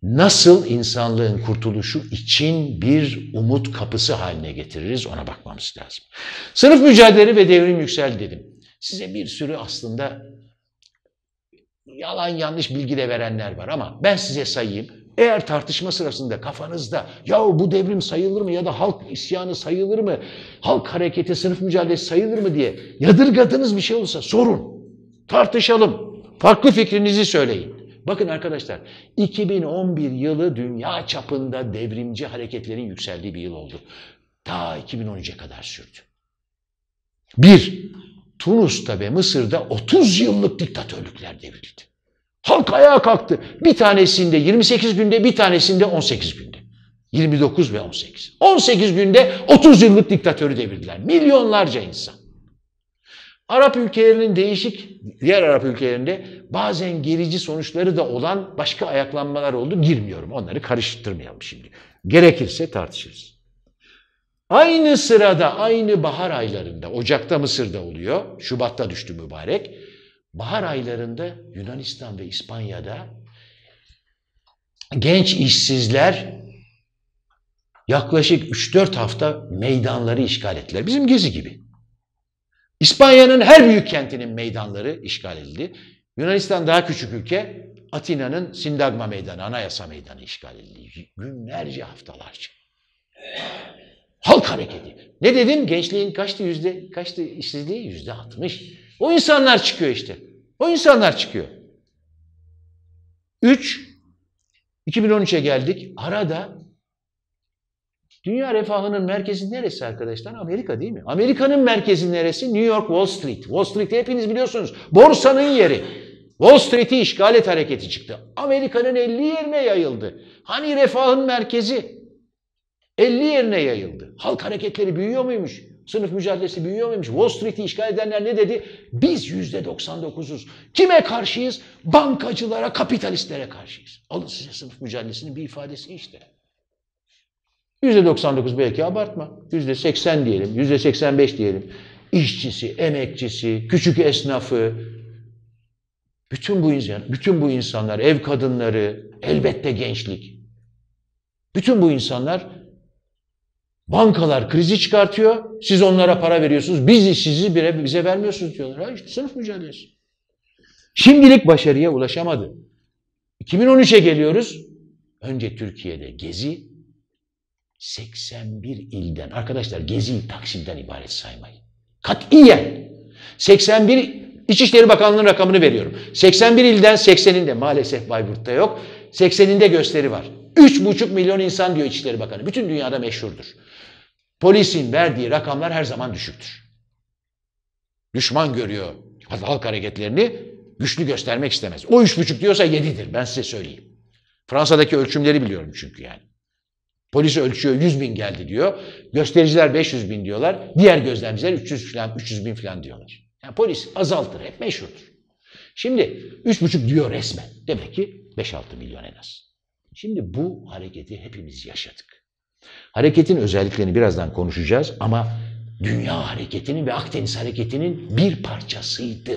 nasıl insanlığın kurtuluşu için bir umut kapısı haline getiririz ona bakmamız lazım. Sınıf mücadele ve devrim yükseldi dedim. Size bir sürü aslında yalan yanlış bilgi de verenler var ama ben size sayayım. Eğer tartışma sırasında kafanızda ya bu devrim sayılır mı ya da halk isyanı sayılır mı, halk hareketi, sınıf mücadelesi sayılır mı diye yadırgadığınız bir şey olursa sorun, tartışalım, farklı fikrinizi söyleyin. Bakın arkadaşlar 2011 yılı dünya çapında devrimci hareketlerin yükseldiği bir yıl oldu. Ta 2013'e kadar sürdü. Bir, Tunus'ta ve Mısır'da 30 yıllık diktatörlükler devrildi. Halk ayağa kalktı. Bir tanesinde 28 günde, bir tanesinde 18 günde. 29 ve 18. 18 günde 30 yıllık diktatörü devirdiler. Milyonlarca insan. Arap ülkelerinin değişik, diğer Arap ülkelerinde bazen gerici sonuçları da olan başka ayaklanmalar oldu. Girmiyorum, onları karıştırmayalım şimdi. Gerekirse tartışırız. Aynı sırada, aynı bahar aylarında, Ocak'ta Mısır'da oluyor, Şubat'ta düştü mübarek. Bahar aylarında Yunanistan ve İspanya'da genç işsizler yaklaşık 3-4 hafta meydanları işgal ettiler. Bizim gezi gibi. İspanya'nın her büyük kentinin meydanları işgal edildi. Yunanistan daha küçük ülke, Atina'nın Sindagma Meydanı, Anayasa Meydanı işgal edildi. Günlerce, haftalarca. Halk hareketi. Ne dedim? Gençliğin kaçtı yüzde, kaçtı işsizliği? Yüzde altmış. O insanlar çıkıyor işte. O insanlar çıkıyor. Üç, 2013'e geldik. Arada Dünya refahının merkezi neresi arkadaşlar? Amerika değil mi? Amerika'nın merkezi neresi? New York Wall Street. Wall Street'i hepiniz biliyorsunuz. Borsanın yeri. Wall Street'i işgal et hareketi çıktı. Amerika'nın 50 yerine yayıldı. Hani refahın merkezi? 50 yerine yayıldı. Halk hareketleri büyüyor muymuş? Sınıf mücadelesi büyüyor muymuş? Wall Street'i işgal edenler ne dedi? Biz %99'uz. Kime karşıyız? Bankacılara, kapitalistlere karşıyız. Alın size sınıf mücadelesinin bir ifadesi işte. %99 belki abartma. %80 diyelim, %85 diyelim. İşçisi, emekçisi, küçük esnafı, bütün bu insan, bütün bu insanlar, ev kadınları, elbette gençlik. Bütün bu insanlar bankalar krizi çıkartıyor. Siz onlara para veriyorsunuz. Biz sizi bire, bize vermiyorsunuz diyorlar. Ha işte sınıf mücadelesi. Şimdilik başarıya ulaşamadı. 2013'e geliyoruz. Önce Türkiye'de gezi, 81 ilden. Arkadaşlar Gezi'yi Taksim'den ibaret saymayın. Katiyen. 81 İçişleri Bakanlığı'nın rakamını veriyorum. 81 ilden 80'inde maalesef Bayburt'ta yok. 80'inde gösteri var. 3,5 milyon insan diyor İçişleri Bakanı. Bütün dünyada meşhurdur. Polisin verdiği rakamlar her zaman düşüktür. Düşman görüyor halk hareketlerini güçlü göstermek istemez. O 3,5 diyorsa 7'dir ben size söyleyeyim. Fransa'daki ölçümleri biliyorum çünkü yani. Polis ölçüyor 100 bin geldi diyor. Göstericiler 500 bin diyorlar. Diğer gözlemciler 300, falan, 300 bin falan diyorlar. Yani polis azaltır hep meşhurdur. Şimdi 3,5 diyor resmen. Demek ki 5-6 milyon en az. Şimdi bu hareketi hepimiz yaşadık. Hareketin özelliklerini birazdan konuşacağız ama dünya hareketinin ve Akdeniz hareketinin bir parçasıydı.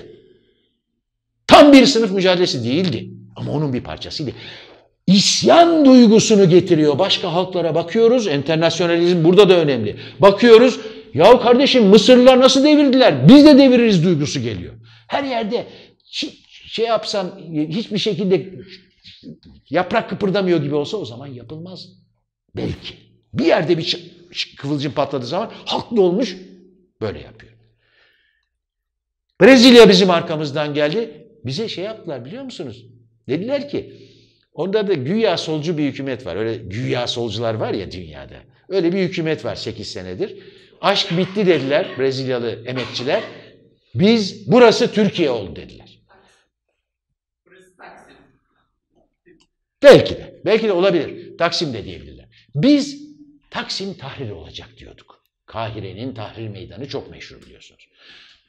Tam bir sınıf mücadelesi değildi ama onun bir parçasıydı. İsyan duygusunu getiriyor. Başka halklara bakıyoruz. Enternasyonalizm burada da önemli. Bakıyoruz. Ya kardeşim Mısırlılar nasıl devirdiler? Biz de deviririz duygusu geliyor. Her yerde şey yapsam hiçbir şekilde yaprak kıpırdamıyor gibi olsa o zaman yapılmaz. Belki. Bir yerde bir kıvılcım patladığı zaman haklı olmuş böyle yapıyor. Brezilya bizim arkamızdan geldi. Bize şey yaptılar biliyor musunuz? Dediler ki Onda da güya solcu bir hükümet var. Öyle güya solcular var ya dünyada. Öyle bir hükümet var 8 senedir. Aşk bitti dediler Brezilyalı emekçiler. Biz burası Türkiye oldu dediler. Belki de. Belki de olabilir. Taksim de diyebilirler. Biz Taksim tahriri olacak diyorduk. Kahire'nin tahrir meydanı çok meşhur biliyorsunuz.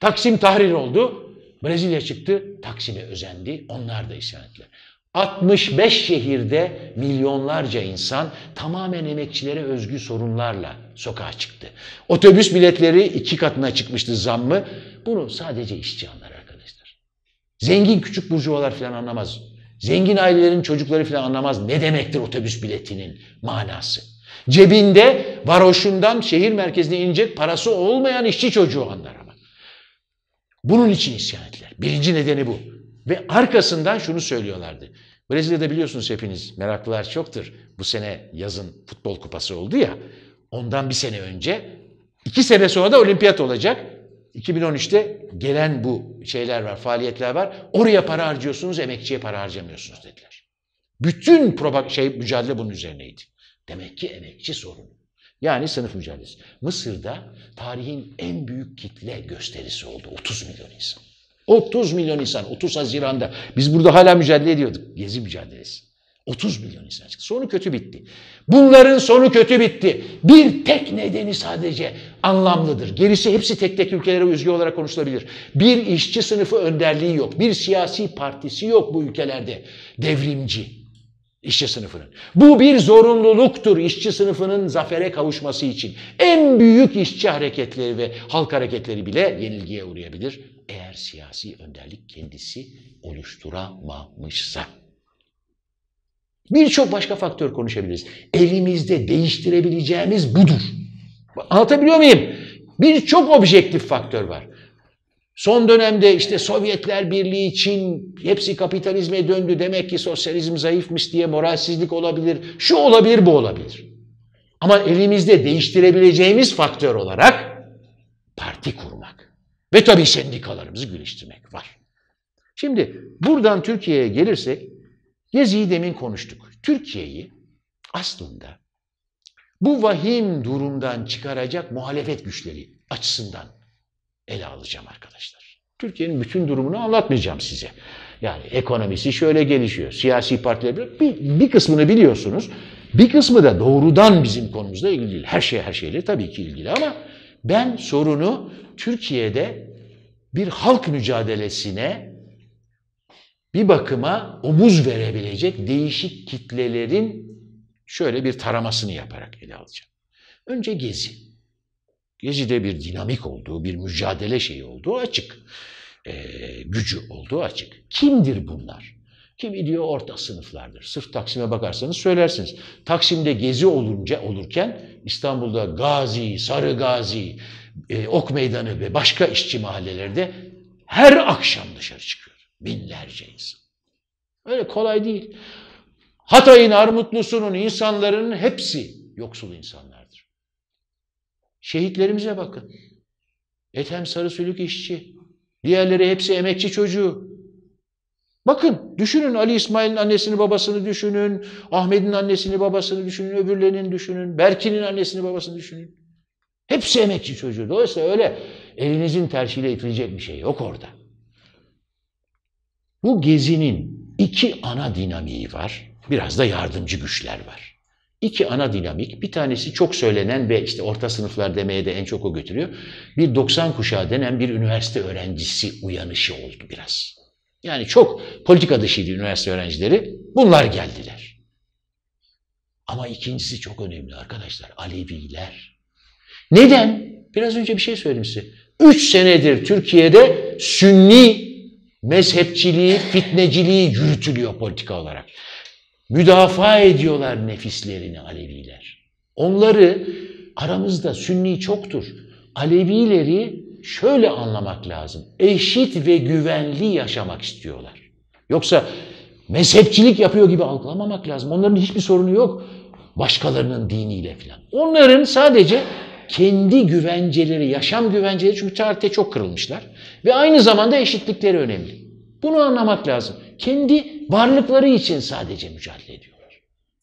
Taksim tahrir oldu. Brezilya çıktı, Taksim'e özendi. Onlar da isyan ettiler. 65 şehirde milyonlarca insan tamamen emekçilere özgü sorunlarla sokağa çıktı. Otobüs biletleri iki katına çıkmıştı zammı. Bunu sadece işçi anlar arkadaşlar. Zengin küçük burjuvalar falan anlamaz. Zengin ailelerin çocukları falan anlamaz ne demektir otobüs biletinin manası. Cebinde varoşundan şehir merkezine inecek parası olmayan işçi çocuğu anlar ama. Bunun için isyan ettiler. Birinci nedeni bu. Ve arkasından şunu söylüyorlardı. Brezilya'da biliyorsunuz hepiniz meraklılar çoktur. Bu sene yazın futbol kupası oldu ya. Ondan bir sene önce, iki sene sonra da olimpiyat olacak. 2013'te gelen bu şeyler var, faaliyetler var. Oraya para harcıyorsunuz, emekçiye para harcamıyorsunuz dediler. Bütün şey mücadele bunun üzerineydi. Demek ki emekçi sorunu. Yani sınıf mücadelesi. Mısır'da tarihin en büyük kitle gösterisi oldu. 30 milyon insan. 30 milyon insan 30 Haziran'da biz burada hala mücadele ediyorduk. Gezi mücadelesi. 30 milyon insan çıktı. Sonu kötü bitti. Bunların sonu kötü bitti. Bir tek nedeni sadece anlamlıdır. Gerisi hepsi tek tek ülkelere özgü olarak konuşulabilir. Bir işçi sınıfı önderliği yok. Bir siyasi partisi yok bu ülkelerde. Devrimci işçi sınıfının. Bu bir zorunluluktur işçi sınıfının zafere kavuşması için. En büyük işçi hareketleri ve halk hareketleri bile yenilgiye uğrayabilir eğer siyasi önderlik kendisi oluşturamamışsa. Birçok başka faktör konuşabiliriz. Elimizde değiştirebileceğimiz budur. Anlatabiliyor muyum? Birçok objektif faktör var. Son dönemde işte Sovyetler Birliği, Çin hepsi kapitalizme döndü. Demek ki sosyalizm zayıfmış diye moralsizlik olabilir. Şu olabilir, bu olabilir. Ama elimizde değiştirebileceğimiz faktör olarak parti kurma ve tabii sendikalarımızı güreştirmek var. Şimdi buradan Türkiye'ye gelirsek, Gezi'yi demin konuştuk. Türkiye'yi aslında bu vahim durumdan çıkaracak muhalefet güçleri açısından ele alacağım arkadaşlar. Türkiye'nin bütün durumunu anlatmayacağım size. Yani ekonomisi şöyle gelişiyor. Siyasi partiler bir, bir kısmını biliyorsunuz. Bir kısmı da doğrudan bizim konumuzla ilgili değil. Her şey her şeyle tabii ki ilgili ama ben sorunu Türkiye'de bir halk mücadelesine bir bakıma omuz verebilecek değişik kitlelerin şöyle bir taramasını yaparak ele alacağım. Önce Gezi. Gezi'de bir dinamik olduğu, bir mücadele şeyi olduğu açık. E, gücü olduğu açık. Kimdir bunlar? Kim gidiyor orta sınıflardır. Sırf Taksim'e bakarsanız söylersiniz. Taksim'de gezi olunca olurken İstanbul'da Gazi, Sarı Gazi, e, Ok Meydanı ve başka işçi mahallelerde her akşam dışarı çıkıyor. Binlerce insan. Öyle kolay değil. Hatay'ın, Armutlusu'nun insanların hepsi yoksul insanlardır. Şehitlerimize bakın. Ethem Sarısülük işçi. Diğerleri hepsi emekçi çocuğu. Bakın düşünün Ali İsmail'in annesini babasını düşünün, Ahmet'in annesini babasını düşünün, öbürlerinin düşünün, Berkin'in annesini babasını düşünün. Hepsi emekçi çocuğu. Dolayısıyla öyle elinizin tersiyle itilecek bir şey yok orada. Bu gezinin iki ana dinamiği var. Biraz da yardımcı güçler var. İki ana dinamik. Bir tanesi çok söylenen ve işte orta sınıflar demeye de en çok o götürüyor. Bir 90 kuşağı denen bir üniversite öğrencisi uyanışı oldu biraz. Yani çok politika dışıydı üniversite öğrencileri. Bunlar geldiler. Ama ikincisi çok önemli arkadaşlar. Aleviler. Neden? Biraz önce bir şey söyledim size. Üç senedir Türkiye'de sünni mezhepçiliği, fitneciliği yürütülüyor politika olarak. Müdafaa ediyorlar nefislerini Aleviler. Onları aramızda sünni çoktur. Alevileri şöyle anlamak lazım. Eşit ve güvenli yaşamak istiyorlar. Yoksa mezhepçilik yapıyor gibi algılamamak lazım. Onların hiçbir sorunu yok. Başkalarının diniyle falan. Onların sadece kendi güvenceleri, yaşam güvenceleri çünkü tarihte çok kırılmışlar. Ve aynı zamanda eşitlikleri önemli. Bunu anlamak lazım. Kendi varlıkları için sadece mücadele ediyorlar.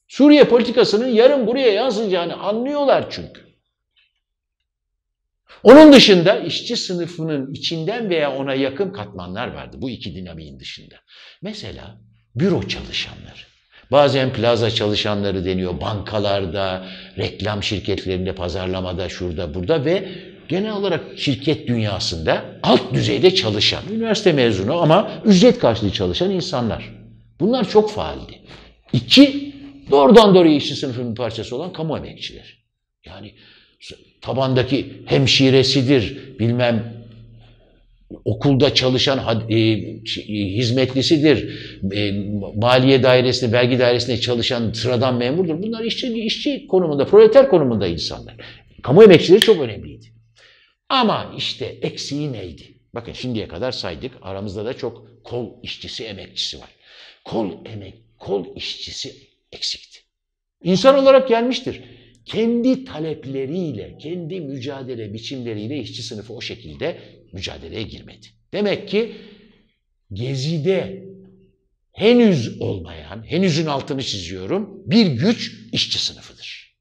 Suriye politikasının yarın buraya yansıyacağını anlıyorlar çünkü. Onun dışında işçi sınıfının içinden veya ona yakın katmanlar vardı bu iki dinamiğin dışında. Mesela büro çalışanları. Bazen plaza çalışanları deniyor bankalarda, reklam şirketlerinde, pazarlamada, şurada, burada ve genel olarak şirket dünyasında alt düzeyde çalışan, üniversite mezunu ama ücret karşılığı çalışan insanlar. Bunlar çok faaldi. İki, doğrudan doğruya işçi sınıfının bir parçası olan kamu emekçileri. Yani tabandaki hemşiresidir, bilmem okulda çalışan e, e, hizmetlisidir, e, maliye dairesinde, vergi dairesinde çalışan sıradan memurdur. Bunlar işçi, işçi konumunda, proleter konumunda insanlar. Kamu emekçileri çok önemliydi. Ama işte eksiği neydi? Bakın şimdiye kadar saydık. Aramızda da çok kol işçisi, emekçisi var. Kol emek, kol işçisi eksikti. İnsan olarak gelmiştir kendi talepleriyle, kendi mücadele biçimleriyle işçi sınıfı o şekilde mücadeleye girmedi. Demek ki gezide henüz olmayan, henüzün altını çiziyorum, bir güç işçi sınıfıdır.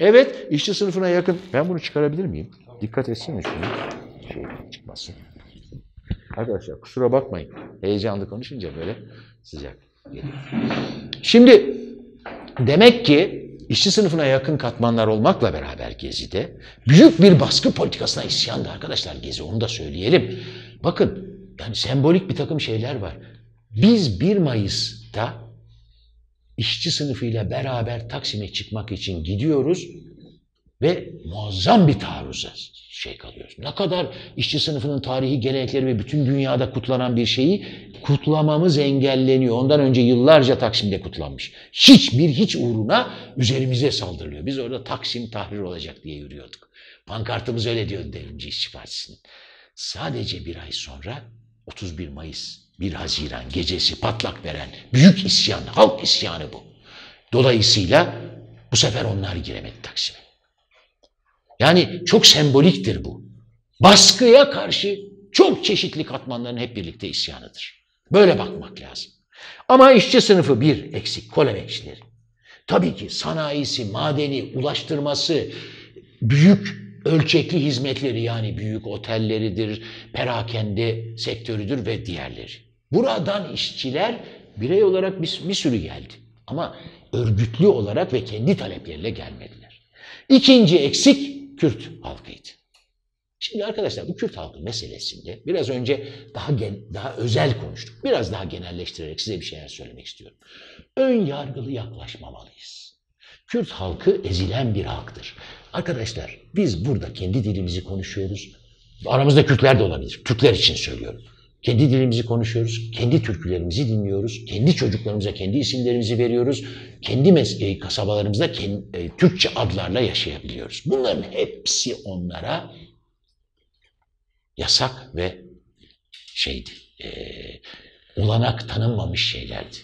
Evet, işçi sınıfına yakın. Ben bunu çıkarabilir miyim? Dikkat etsene şunu. Şey çıkmasın. Arkadaşlar kusura bakmayın. Heyecanlı konuşunca böyle sıcak geliyor. Şimdi demek ki işçi sınıfına yakın katmanlar olmakla beraber Gezi'de büyük bir baskı politikasına isyandı arkadaşlar Gezi onu da söyleyelim. Bakın yani sembolik bir takım şeyler var. Biz 1 Mayıs'ta işçi sınıfıyla beraber Taksim'e çıkmak için gidiyoruz. Ve muazzam bir taarruza şey kalıyoruz. Ne kadar işçi sınıfının tarihi gelenekleri ve bütün dünyada kutlanan bir şeyi kutlamamız engelleniyor. Ondan önce yıllarca Taksim'de kutlanmış. Hiçbir hiç uğruna üzerimize saldırılıyor. Biz orada Taksim tahrir olacak diye yürüyorduk. Pankartımız öyle diyordu Devrimci İşçi Partisi'nin. Sadece bir ay sonra 31 Mayıs, 1 Haziran gecesi patlak veren büyük isyan, halk isyanı bu. Dolayısıyla bu sefer onlar giremedi Taksim'e. Yani çok semboliktir bu. Baskıya karşı çok çeşitli katmanların hep birlikte isyanıdır. Böyle bakmak lazım. Ama işçi sınıfı bir eksik, kolem ekşileri. Tabii ki sanayisi, madeni, ulaştırması, büyük ölçekli hizmetleri yani büyük otelleridir, perakende sektörüdür ve diğerleri. Buradan işçiler birey olarak bir, bir sürü geldi. Ama örgütlü olarak ve kendi talepleriyle gelmediler. İkinci eksik Kürt halkıydı. Şimdi arkadaşlar bu Kürt halkı meselesinde biraz önce daha gen, daha özel konuştuk. Biraz daha genelleştirerek size bir şeyler söylemek istiyorum. Ön yargılı yaklaşmamalıyız. Kürt halkı ezilen bir halktır. Arkadaşlar biz burada kendi dilimizi konuşuyoruz. Aramızda Kürtler de olabilir. Türkler için söylüyorum. Kendi dilimizi konuşuyoruz, kendi türkülerimizi dinliyoruz, kendi çocuklarımıza kendi isimlerimizi veriyoruz, kendi mes- kasabalarımızda kendi, e, Türkçe adlarla yaşayabiliyoruz. Bunların hepsi onlara yasak ve şeydi, e, olanak tanınmamış şeylerdi.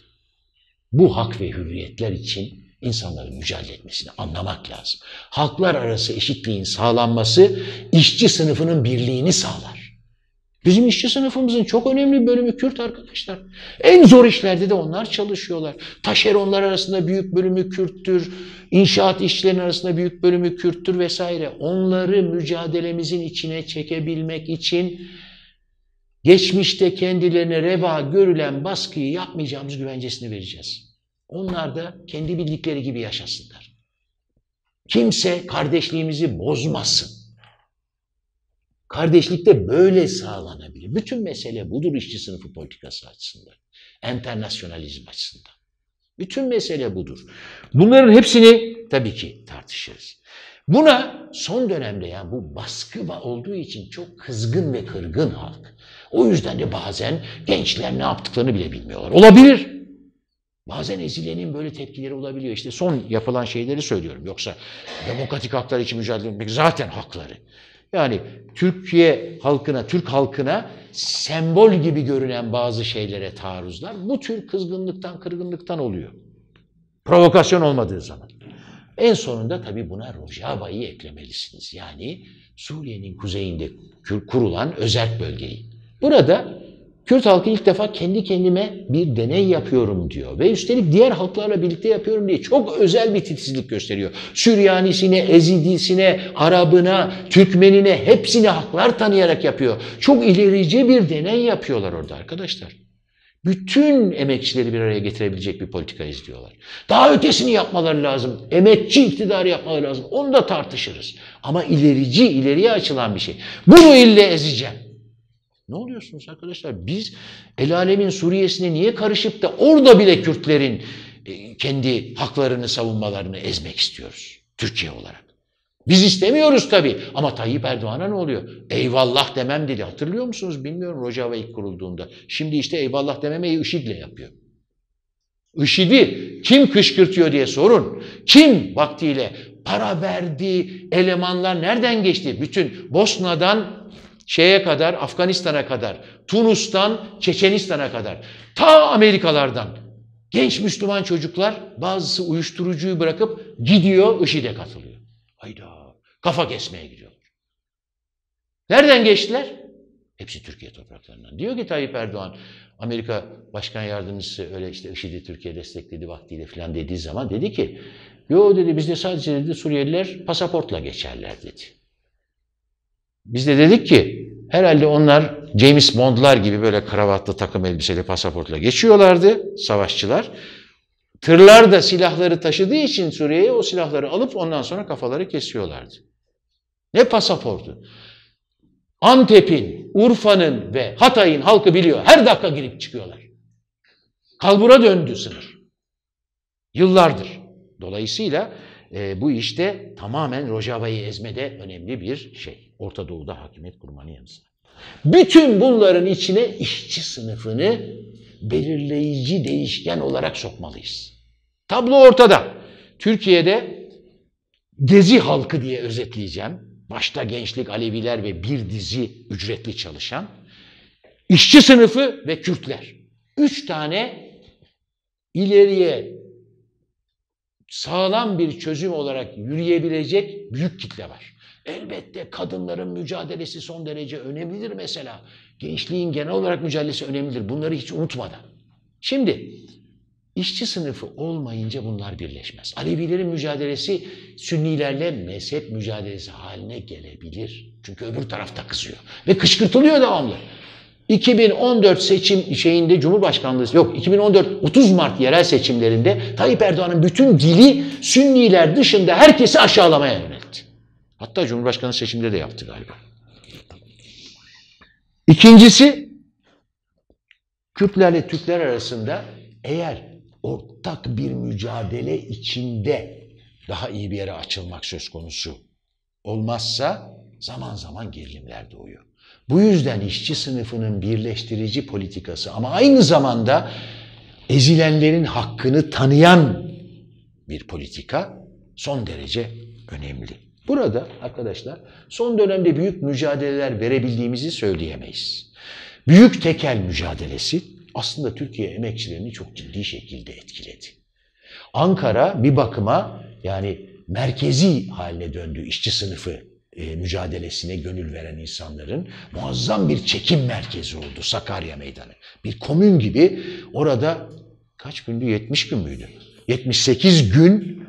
Bu hak ve hürriyetler için insanların mücadele etmesini anlamak lazım. Halklar arası eşitliğin sağlanması işçi sınıfının birliğini sağlar. Bizim işçi sınıfımızın çok önemli bölümü Kürt arkadaşlar. En zor işlerde de onlar çalışıyorlar. Taşeronlar arasında büyük bölümü Kürttür, inşaat işçilerin arasında büyük bölümü Kürttür vesaire. Onları mücadelemizin içine çekebilmek için geçmişte kendilerine reva görülen baskıyı yapmayacağımız güvencesini vereceğiz. Onlar da kendi bildikleri gibi yaşasınlar. Kimse kardeşliğimizi bozmasın. Kardeşlikte böyle sağlanabilir. Bütün mesele budur işçi sınıfı politikası açısından. Enternasyonalizm açısından. Bütün mesele budur. Bunların hepsini tabii ki tartışırız. Buna son dönemde yani bu baskı olduğu için çok kızgın ve kırgın halk. O yüzden de bazen gençler ne yaptıklarını bile bilmiyorlar. Olabilir. Bazen ezilenin böyle tepkileri olabiliyor. İşte son yapılan şeyleri söylüyorum. Yoksa demokratik haklar için mücadele etmek zaten hakları. Yani Türkiye halkına, Türk halkına sembol gibi görünen bazı şeylere taarruzlar bu tür kızgınlıktan, kırgınlıktan oluyor. Provokasyon olmadığı zaman. En sonunda tabii buna Rojava'yı eklemelisiniz. Yani Suriye'nin kuzeyinde kurulan özel bölgeyi. Burada Kürt halkı ilk defa kendi kendime bir deney yapıyorum diyor. Ve üstelik diğer halklarla birlikte yapıyorum diye çok özel bir titizlik gösteriyor. Süryanisine, Ezidisine, Arabına, Türkmenine hepsini haklar tanıyarak yapıyor. Çok ilerici bir deney yapıyorlar orada arkadaşlar. Bütün emekçileri bir araya getirebilecek bir politika izliyorlar. Daha ötesini yapmaları lazım. Emekçi iktidarı yapmaları lazım. Onu da tartışırız. Ama ilerici, ileriye açılan bir şey. Bunu ille ezeceğim. Ne oluyorsunuz arkadaşlar? Biz el alemin Suriye'sine niye karışıp da orada bile Kürtlerin e, kendi haklarını, savunmalarını ezmek istiyoruz Türkiye olarak. Biz istemiyoruz tabii ama Tayyip Erdoğan'a ne oluyor? Eyvallah demem dedi. Hatırlıyor musunuz bilmiyorum Rojava ilk kurulduğunda. Şimdi işte eyvallah dememeyi IŞİD'le yapıyor. IŞİD'i kim kışkırtıyor diye sorun. Kim vaktiyle para verdi, elemanlar nereden geçti? Bütün Bosna'dan şeye kadar, Afganistan'a kadar, Tunus'tan Çeçenistan'a kadar, ta Amerikalardan genç Müslüman çocuklar bazısı uyuşturucuyu bırakıp gidiyor, IŞİD'e katılıyor. Hayda, kafa kesmeye gidiyorlar. Nereden geçtiler? Hepsi Türkiye topraklarından. Diyor ki Tayyip Erdoğan, Amerika Başkan Yardımcısı öyle işte IŞİD'i Türkiye destekledi vaktiyle falan dediği zaman dedi ki, yo dedi bizde sadece dedi Suriyeliler pasaportla geçerler dedi. Biz de dedik ki herhalde onlar James Bond'lar gibi böyle kravatlı takım elbiseli pasaportla geçiyorlardı savaşçılar. Tırlar da silahları taşıdığı için Suriye'ye o silahları alıp ondan sonra kafaları kesiyorlardı. Ne pasaportu? Antep'in, Urfa'nın ve Hatay'ın halkı biliyor. Her dakika girip çıkıyorlar. Kalbura döndü sınır. Yıllardır. Dolayısıyla e, bu işte tamamen Rojava'yı ezmede önemli bir şey. Orta Doğu'da hakimiyet kurmanın yanı sıra. Bütün bunların içine işçi sınıfını belirleyici değişken olarak sokmalıyız. Tablo ortada. Türkiye'de gezi halkı diye özetleyeceğim. Başta gençlik, Aleviler ve bir dizi ücretli çalışan. işçi sınıfı ve Kürtler. Üç tane ileriye sağlam bir çözüm olarak yürüyebilecek büyük kitle var. Elbette kadınların mücadelesi son derece önemlidir mesela. Gençliğin genel olarak mücadelesi önemlidir. Bunları hiç unutmadan. Şimdi işçi sınıfı olmayınca bunlar birleşmez. Alevilerin mücadelesi Sünnilerle mezhep mücadelesi haline gelebilir. Çünkü öbür tarafta kızıyor. Ve kışkırtılıyor devamlı. 2014 seçim şeyinde Cumhurbaşkanlığı yok 2014 30 Mart yerel seçimlerinde Tayyip Erdoğan'ın bütün dili Sünniler dışında herkesi aşağılamaya yöneldi. Hatta Cumhurbaşkanı seçiminde de yaptı galiba. İkincisi, Kürtlerle Türkler arasında eğer ortak bir mücadele içinde daha iyi bir yere açılmak söz konusu olmazsa zaman zaman gerilimler doğuyor. Bu yüzden işçi sınıfının birleştirici politikası ama aynı zamanda ezilenlerin hakkını tanıyan bir politika son derece önemli. Burada arkadaşlar son dönemde büyük mücadeleler verebildiğimizi söyleyemeyiz. Büyük tekel mücadelesi aslında Türkiye emekçilerini çok ciddi şekilde etkiledi. Ankara bir bakıma yani merkezi haline döndü işçi sınıfı e, mücadelesine gönül veren insanların muazzam bir çekim merkezi oldu Sakarya Meydanı. Bir komün gibi orada kaç gündü 70 gün müydü? 78 gün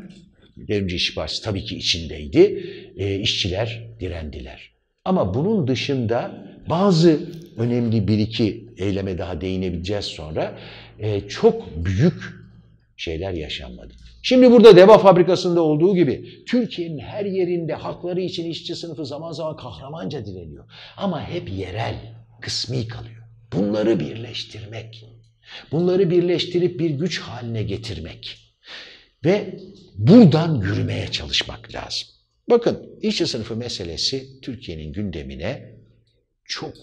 Devrimci İşçi Partisi tabii ki içindeydi. E, işçiler direndiler. Ama bunun dışında bazı önemli bir iki eyleme daha değinebileceğiz sonra e, çok büyük şeyler yaşanmadı. Şimdi burada Deva fabrikasında olduğu gibi Türkiye'nin her yerinde hakları için işçi sınıfı zaman zaman kahramanca direniyor. Ama hep yerel, kısmi kalıyor. Bunları birleştirmek, bunları birleştirip bir güç haline getirmek ve Buradan yürümeye çalışmak lazım. Bakın işçi sınıfı meselesi Türkiye'nin gündemine çok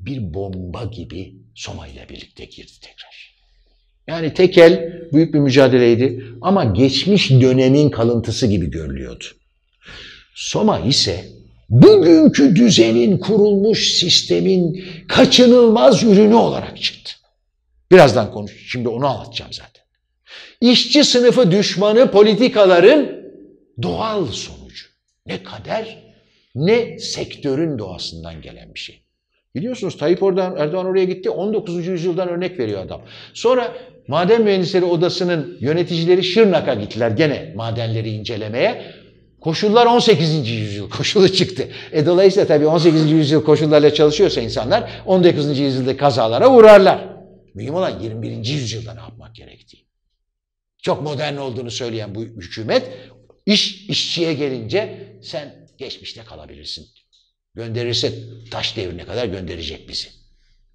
bir bomba gibi Soma ile birlikte girdi tekrar. Yani tekel büyük bir mücadeleydi ama geçmiş dönemin kalıntısı gibi görülüyordu. Soma ise bugünkü düzenin kurulmuş sistemin kaçınılmaz ürünü olarak çıktı. Birazdan konuş. Şimdi onu anlatacağım zaten işçi sınıfı düşmanı politikaların doğal sonucu. Ne kader ne sektörün doğasından gelen bir şey. Biliyorsunuz Tayyip oradan, Erdoğan oraya gitti 19. yüzyıldan örnek veriyor adam. Sonra Maden Mühendisleri Odası'nın yöneticileri Şırnak'a gittiler gene madenleri incelemeye. Koşullar 18. yüzyıl koşulu çıktı. E dolayısıyla tabii 18. yüzyıl koşullarla çalışıyorsa insanlar 19. yüzyılda kazalara uğrarlar. Mühim olan 21. yüzyılda ne yapmak gerektiği. Çok modern olduğunu söyleyen bu hükümet iş işçiye gelince sen geçmişte kalabilirsin. Gönderirse taş devrine kadar gönderecek bizi.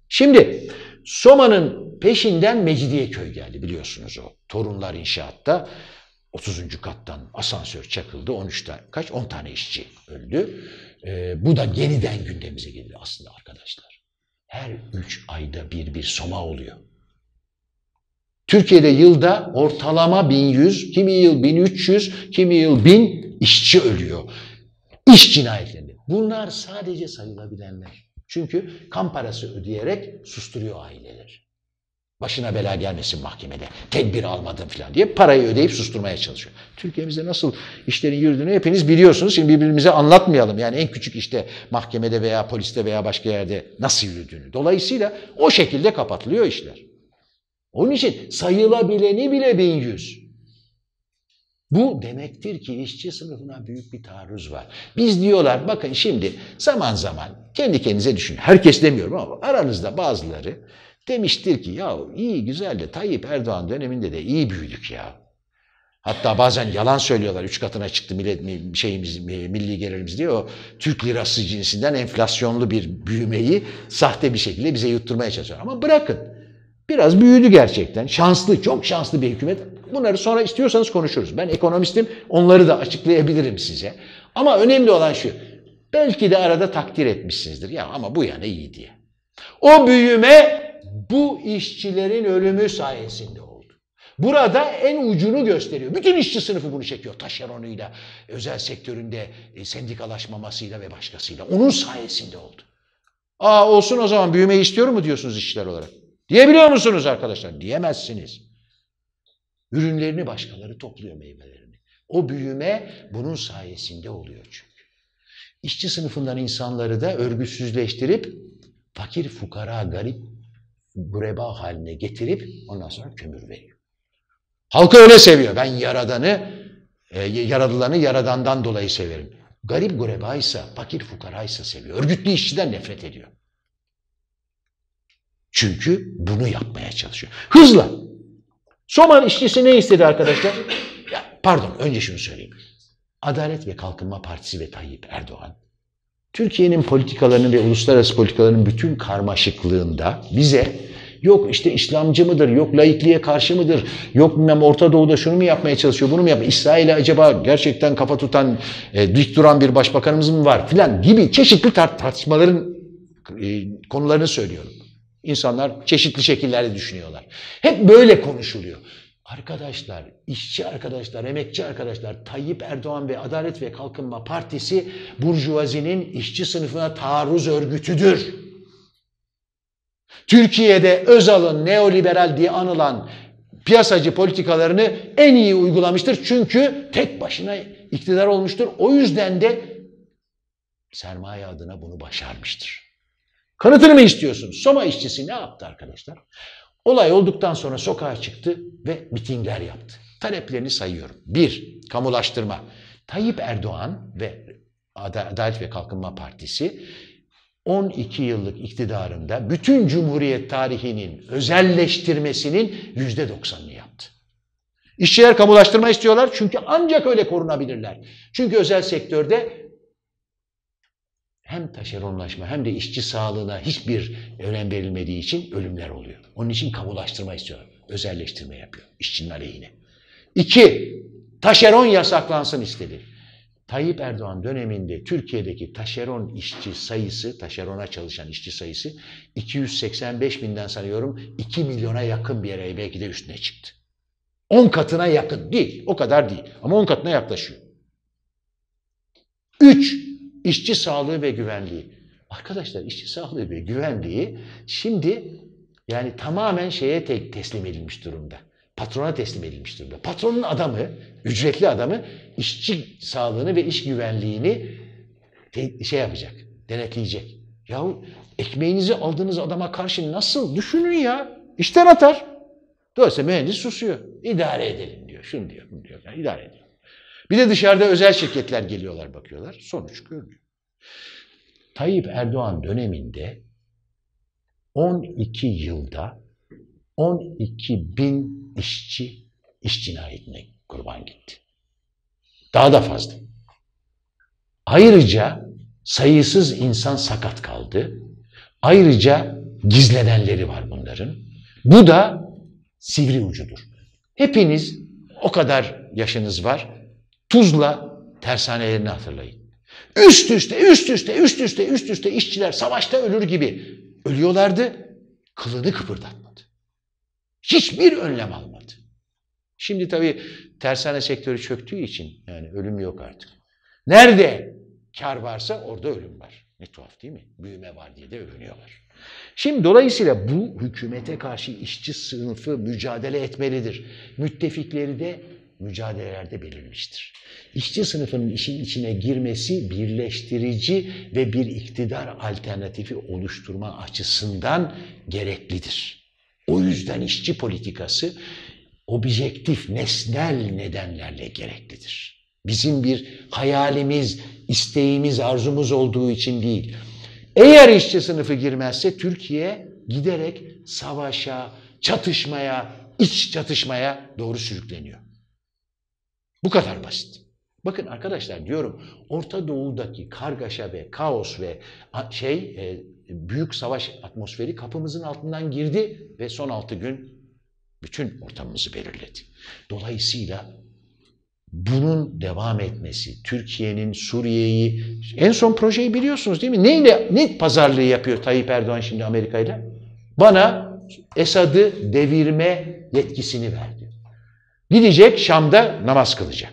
Şimdi Soma'nın peşinden Mecidiye köy geldi biliyorsunuz o. Torunlar inşaatta 30. kattan asansör çakıldı. 13 tane, kaç? 10 tane işçi öldü. Ee, bu da yeniden gündemimize gelir aslında arkadaşlar. Her 3 ayda bir bir Soma oluyor. Türkiye'de yılda ortalama 1100, kimi yıl 1300, kimi yıl 1000 işçi ölüyor. İş cinayetleri. Bunlar sadece sayılabilenler. Çünkü kan parası ödeyerek susturuyor aileler. Başına bela gelmesin mahkemede. Tedbir almadım falan diye parayı ödeyip susturmaya çalışıyor. Türkiye'mizde nasıl işlerin yürüdüğünü hepiniz biliyorsunuz. Şimdi birbirimize anlatmayalım. Yani en küçük işte mahkemede veya poliste veya başka yerde nasıl yürüdüğünü. Dolayısıyla o şekilde kapatılıyor işler. Onun için sayılabileni bile 1100. Bu demektir ki işçi sınıfına büyük bir taarruz var. Biz diyorlar bakın şimdi zaman zaman kendi kendinize düşünün. Herkes demiyorum ama aranızda bazıları demiştir ki ya iyi güzel de Tayyip Erdoğan döneminde de iyi büyüdük ya. Hatta bazen yalan söylüyorlar. Üç katına çıktı millet, şeyimiz, milli gelirimiz diye. O Türk lirası cinsinden enflasyonlu bir büyümeyi sahte bir şekilde bize yutturmaya çalışıyor. Ama bırakın. Biraz büyüdü gerçekten. Şanslı, çok şanslı bir hükümet. Bunları sonra istiyorsanız konuşuruz. Ben ekonomistim, onları da açıklayabilirim size. Ama önemli olan şu, belki de arada takdir etmişsinizdir. Ya ama bu yana iyi diye. O büyüme bu işçilerin ölümü sayesinde oldu. Burada en ucunu gösteriyor. Bütün işçi sınıfı bunu çekiyor. Taşeronuyla, özel sektöründe e, sendikalaşmamasıyla ve başkasıyla. Onun sayesinde oldu. Aa olsun o zaman büyümeyi istiyor mu diyorsunuz işçiler olarak? Diyebiliyor musunuz arkadaşlar? Diyemezsiniz. Ürünlerini başkaları topluyor meyvelerini. O büyüme bunun sayesinde oluyor çünkü. İşçi sınıfından insanları da örgütsüzleştirip fakir, fukara, garip, gureba haline getirip ondan sonra kömür veriyor. Halkı öyle seviyor. Ben yaradanı, e, yaradılanı yaradandan dolayı severim. Garip gureba fakir fukaraysa seviyor. Örgütlü işçiden nefret ediyor. Çünkü bunu yapmaya çalışıyor. Hızla. Soman işçisi ne istedi arkadaşlar? Ya, pardon önce şunu söyleyeyim. Adalet ve Kalkınma Partisi ve Tayyip Erdoğan Türkiye'nin politikalarının ve uluslararası politikalarının bütün karmaşıklığında bize yok işte İslamcı mıdır, yok laikliğe karşı mıdır, yok bilmem Orta Doğu'da şunu mu yapmaya çalışıyor, bunu mu yapıyor, İsrail'e acaba gerçekten kafa tutan, e, dik duran bir başbakanımız mı var filan gibi çeşitli tart tartışmaların e, konularını söylüyorum. İnsanlar çeşitli şekillerde düşünüyorlar. Hep böyle konuşuluyor. Arkadaşlar, işçi arkadaşlar, emekçi arkadaşlar, Tayyip Erdoğan ve Adalet ve Kalkınma Partisi burjuvazinin işçi sınıfına taarruz örgütüdür. Türkiye'de Özal'ın neoliberal diye anılan piyasacı politikalarını en iyi uygulamıştır. Çünkü tek başına iktidar olmuştur. O yüzden de sermaye adına bunu başarmıştır. Kanıtını mı istiyorsun? Soma işçisi ne yaptı arkadaşlar? Olay olduktan sonra sokağa çıktı ve mitingler yaptı. Taleplerini sayıyorum. Bir, kamulaştırma. Tayyip Erdoğan ve Adalet ve Kalkınma Partisi 12 yıllık iktidarında bütün Cumhuriyet tarihinin özelleştirmesinin %90'ını yaptı. İşçiler kamulaştırma istiyorlar çünkü ancak öyle korunabilirler. Çünkü özel sektörde hem taşeronlaşma hem de işçi sağlığına hiçbir önem verilmediği için ölümler oluyor. Onun için kamulaştırma istiyor. Özelleştirme yapıyor işçinin aleyhine. İki, taşeron yasaklansın istedi. Tayyip Erdoğan döneminde Türkiye'deki taşeron işçi sayısı, taşerona çalışan işçi sayısı 285 binden sanıyorum 2 milyona yakın bir yere belki de üstüne çıktı. 10 katına yakın değil, o kadar değil ama 10 katına yaklaşıyor. 3. İşçi sağlığı ve güvenliği. Arkadaşlar işçi sağlığı ve güvenliği şimdi yani tamamen şeye te teslim edilmiş durumda. Patrona teslim edilmiş durumda. Patronun adamı, ücretli adamı işçi sağlığını ve iş güvenliğini şey yapacak, denetleyecek. Yahu ekmeğinizi aldığınız adama karşı nasıl düşünün ya? İşten atar. Dolayısıyla mühendis susuyor. İdare edelim diyor. Şunu diyor, bunu diyor. Yani idare edelim. Bir de dışarıda özel şirketler geliyorlar bakıyorlar. Sonuç görünüyor. Tayyip Erdoğan döneminde 12 yılda 12 bin işçi iş cinayetine kurban gitti. Daha da fazla. Ayrıca sayısız insan sakat kaldı. Ayrıca gizlenenleri var bunların. Bu da sivri ucudur. Hepiniz o kadar yaşınız var. Tuzla tersanelerini hatırlayın. Üst üste, üst üste, üst üste, üst üste işçiler savaşta ölür gibi ölüyorlardı. Kılını kıpırdatmadı. Hiçbir önlem almadı. Şimdi tabii tersane sektörü çöktüğü için yani ölüm yok artık. Nerede kar varsa orada ölüm var. Ne tuhaf değil mi? Büyüme var diye de övünüyorlar. Şimdi dolayısıyla bu hükümete karşı işçi sınıfı mücadele etmelidir. Müttefikleri de mücadelelerde belirmiştir. İşçi sınıfının işin içine girmesi birleştirici ve bir iktidar alternatifi oluşturma açısından gereklidir. O yüzden işçi politikası objektif, nesnel nedenlerle gereklidir. Bizim bir hayalimiz, isteğimiz, arzumuz olduğu için değil. Eğer işçi sınıfı girmezse Türkiye giderek savaşa, çatışmaya, iç çatışmaya doğru sürükleniyor. Bu kadar basit. Bakın arkadaşlar diyorum Orta Doğu'daki kargaşa ve kaos ve şey e, büyük savaş atmosferi kapımızın altından girdi ve son altı gün bütün ortamımızı belirledi. Dolayısıyla bunun devam etmesi, Türkiye'nin Suriye'yi, en son projeyi biliyorsunuz değil mi? Neyle, ne pazarlığı yapıyor Tayyip Erdoğan şimdi Amerika ile? Bana Esad'ı devirme yetkisini verdi. Gidecek Şam'da namaz kılacak.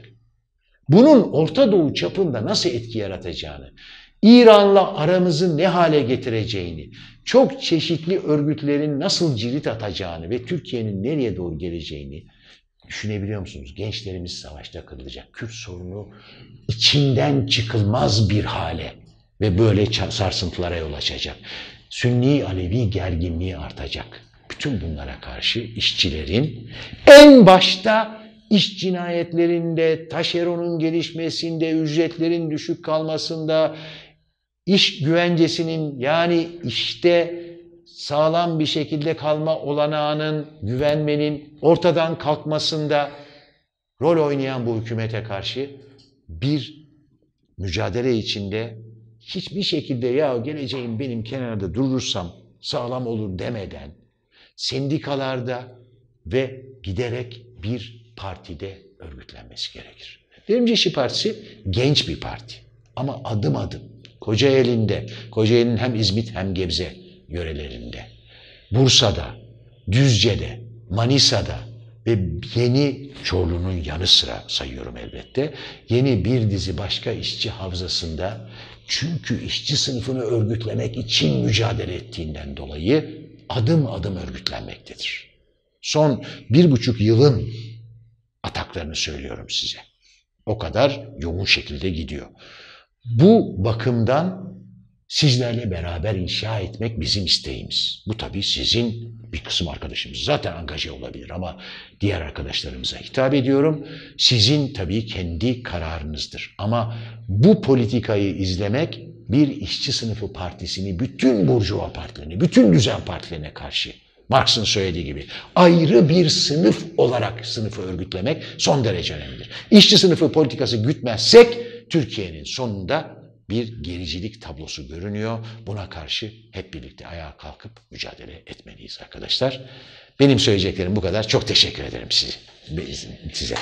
Bunun Orta Doğu çapında nasıl etki yaratacağını, İran'la aramızı ne hale getireceğini, çok çeşitli örgütlerin nasıl cirit atacağını ve Türkiye'nin nereye doğru geleceğini düşünebiliyor musunuz? Gençlerimiz savaşta kırılacak. Kürt sorunu içinden çıkılmaz bir hale ve böyle sarsıntılara yol açacak. Sünni Alevi gerginliği artacak. Bütün bunlara karşı işçilerin en başta iş cinayetlerinde, taşeronun gelişmesinde, ücretlerin düşük kalmasında, iş güvencesinin yani işte sağlam bir şekilde kalma olanağının, güvenmenin ortadan kalkmasında rol oynayan bu hükümete karşı bir mücadele içinde hiçbir şekilde ya geleceğim benim kenarda durursam sağlam olur demeden sendikalarda ve giderek bir partide örgütlenmesi gerekir. Devrimci İşçi Partisi genç bir parti ama adım adım Kocaeli'nde, Kocaeli'nin hem İzmit hem Gebze yörelerinde, Bursa'da, Düzce'de, Manisa'da ve yeni Çorlu'nun yanı sıra sayıyorum elbette. Yeni bir dizi başka işçi havzasında çünkü işçi sınıfını örgütlemek için mücadele ettiğinden dolayı adım adım örgütlenmektedir. Son bir buçuk yılın ataklarını söylüyorum size. O kadar yoğun şekilde gidiyor. Bu bakımdan sizlerle beraber inşa etmek bizim isteğimiz. Bu tabii sizin bir kısım arkadaşımız zaten angaje olabilir ama diğer arkadaşlarımıza hitap ediyorum. Sizin tabii kendi kararınızdır. Ama bu politikayı izlemek bir işçi sınıfı partisini, bütün Burjuva partilerini, bütün düzen partilerine karşı Marx'ın söylediği gibi ayrı bir sınıf olarak sınıfı örgütlemek son derece önemlidir. İşçi sınıfı politikası gütmezsek Türkiye'nin sonunda bir gericilik tablosu görünüyor. Buna karşı hep birlikte ayağa kalkıp mücadele etmeliyiz arkadaşlar. Benim söyleyeceklerim bu kadar. Çok teşekkür ederim size. size.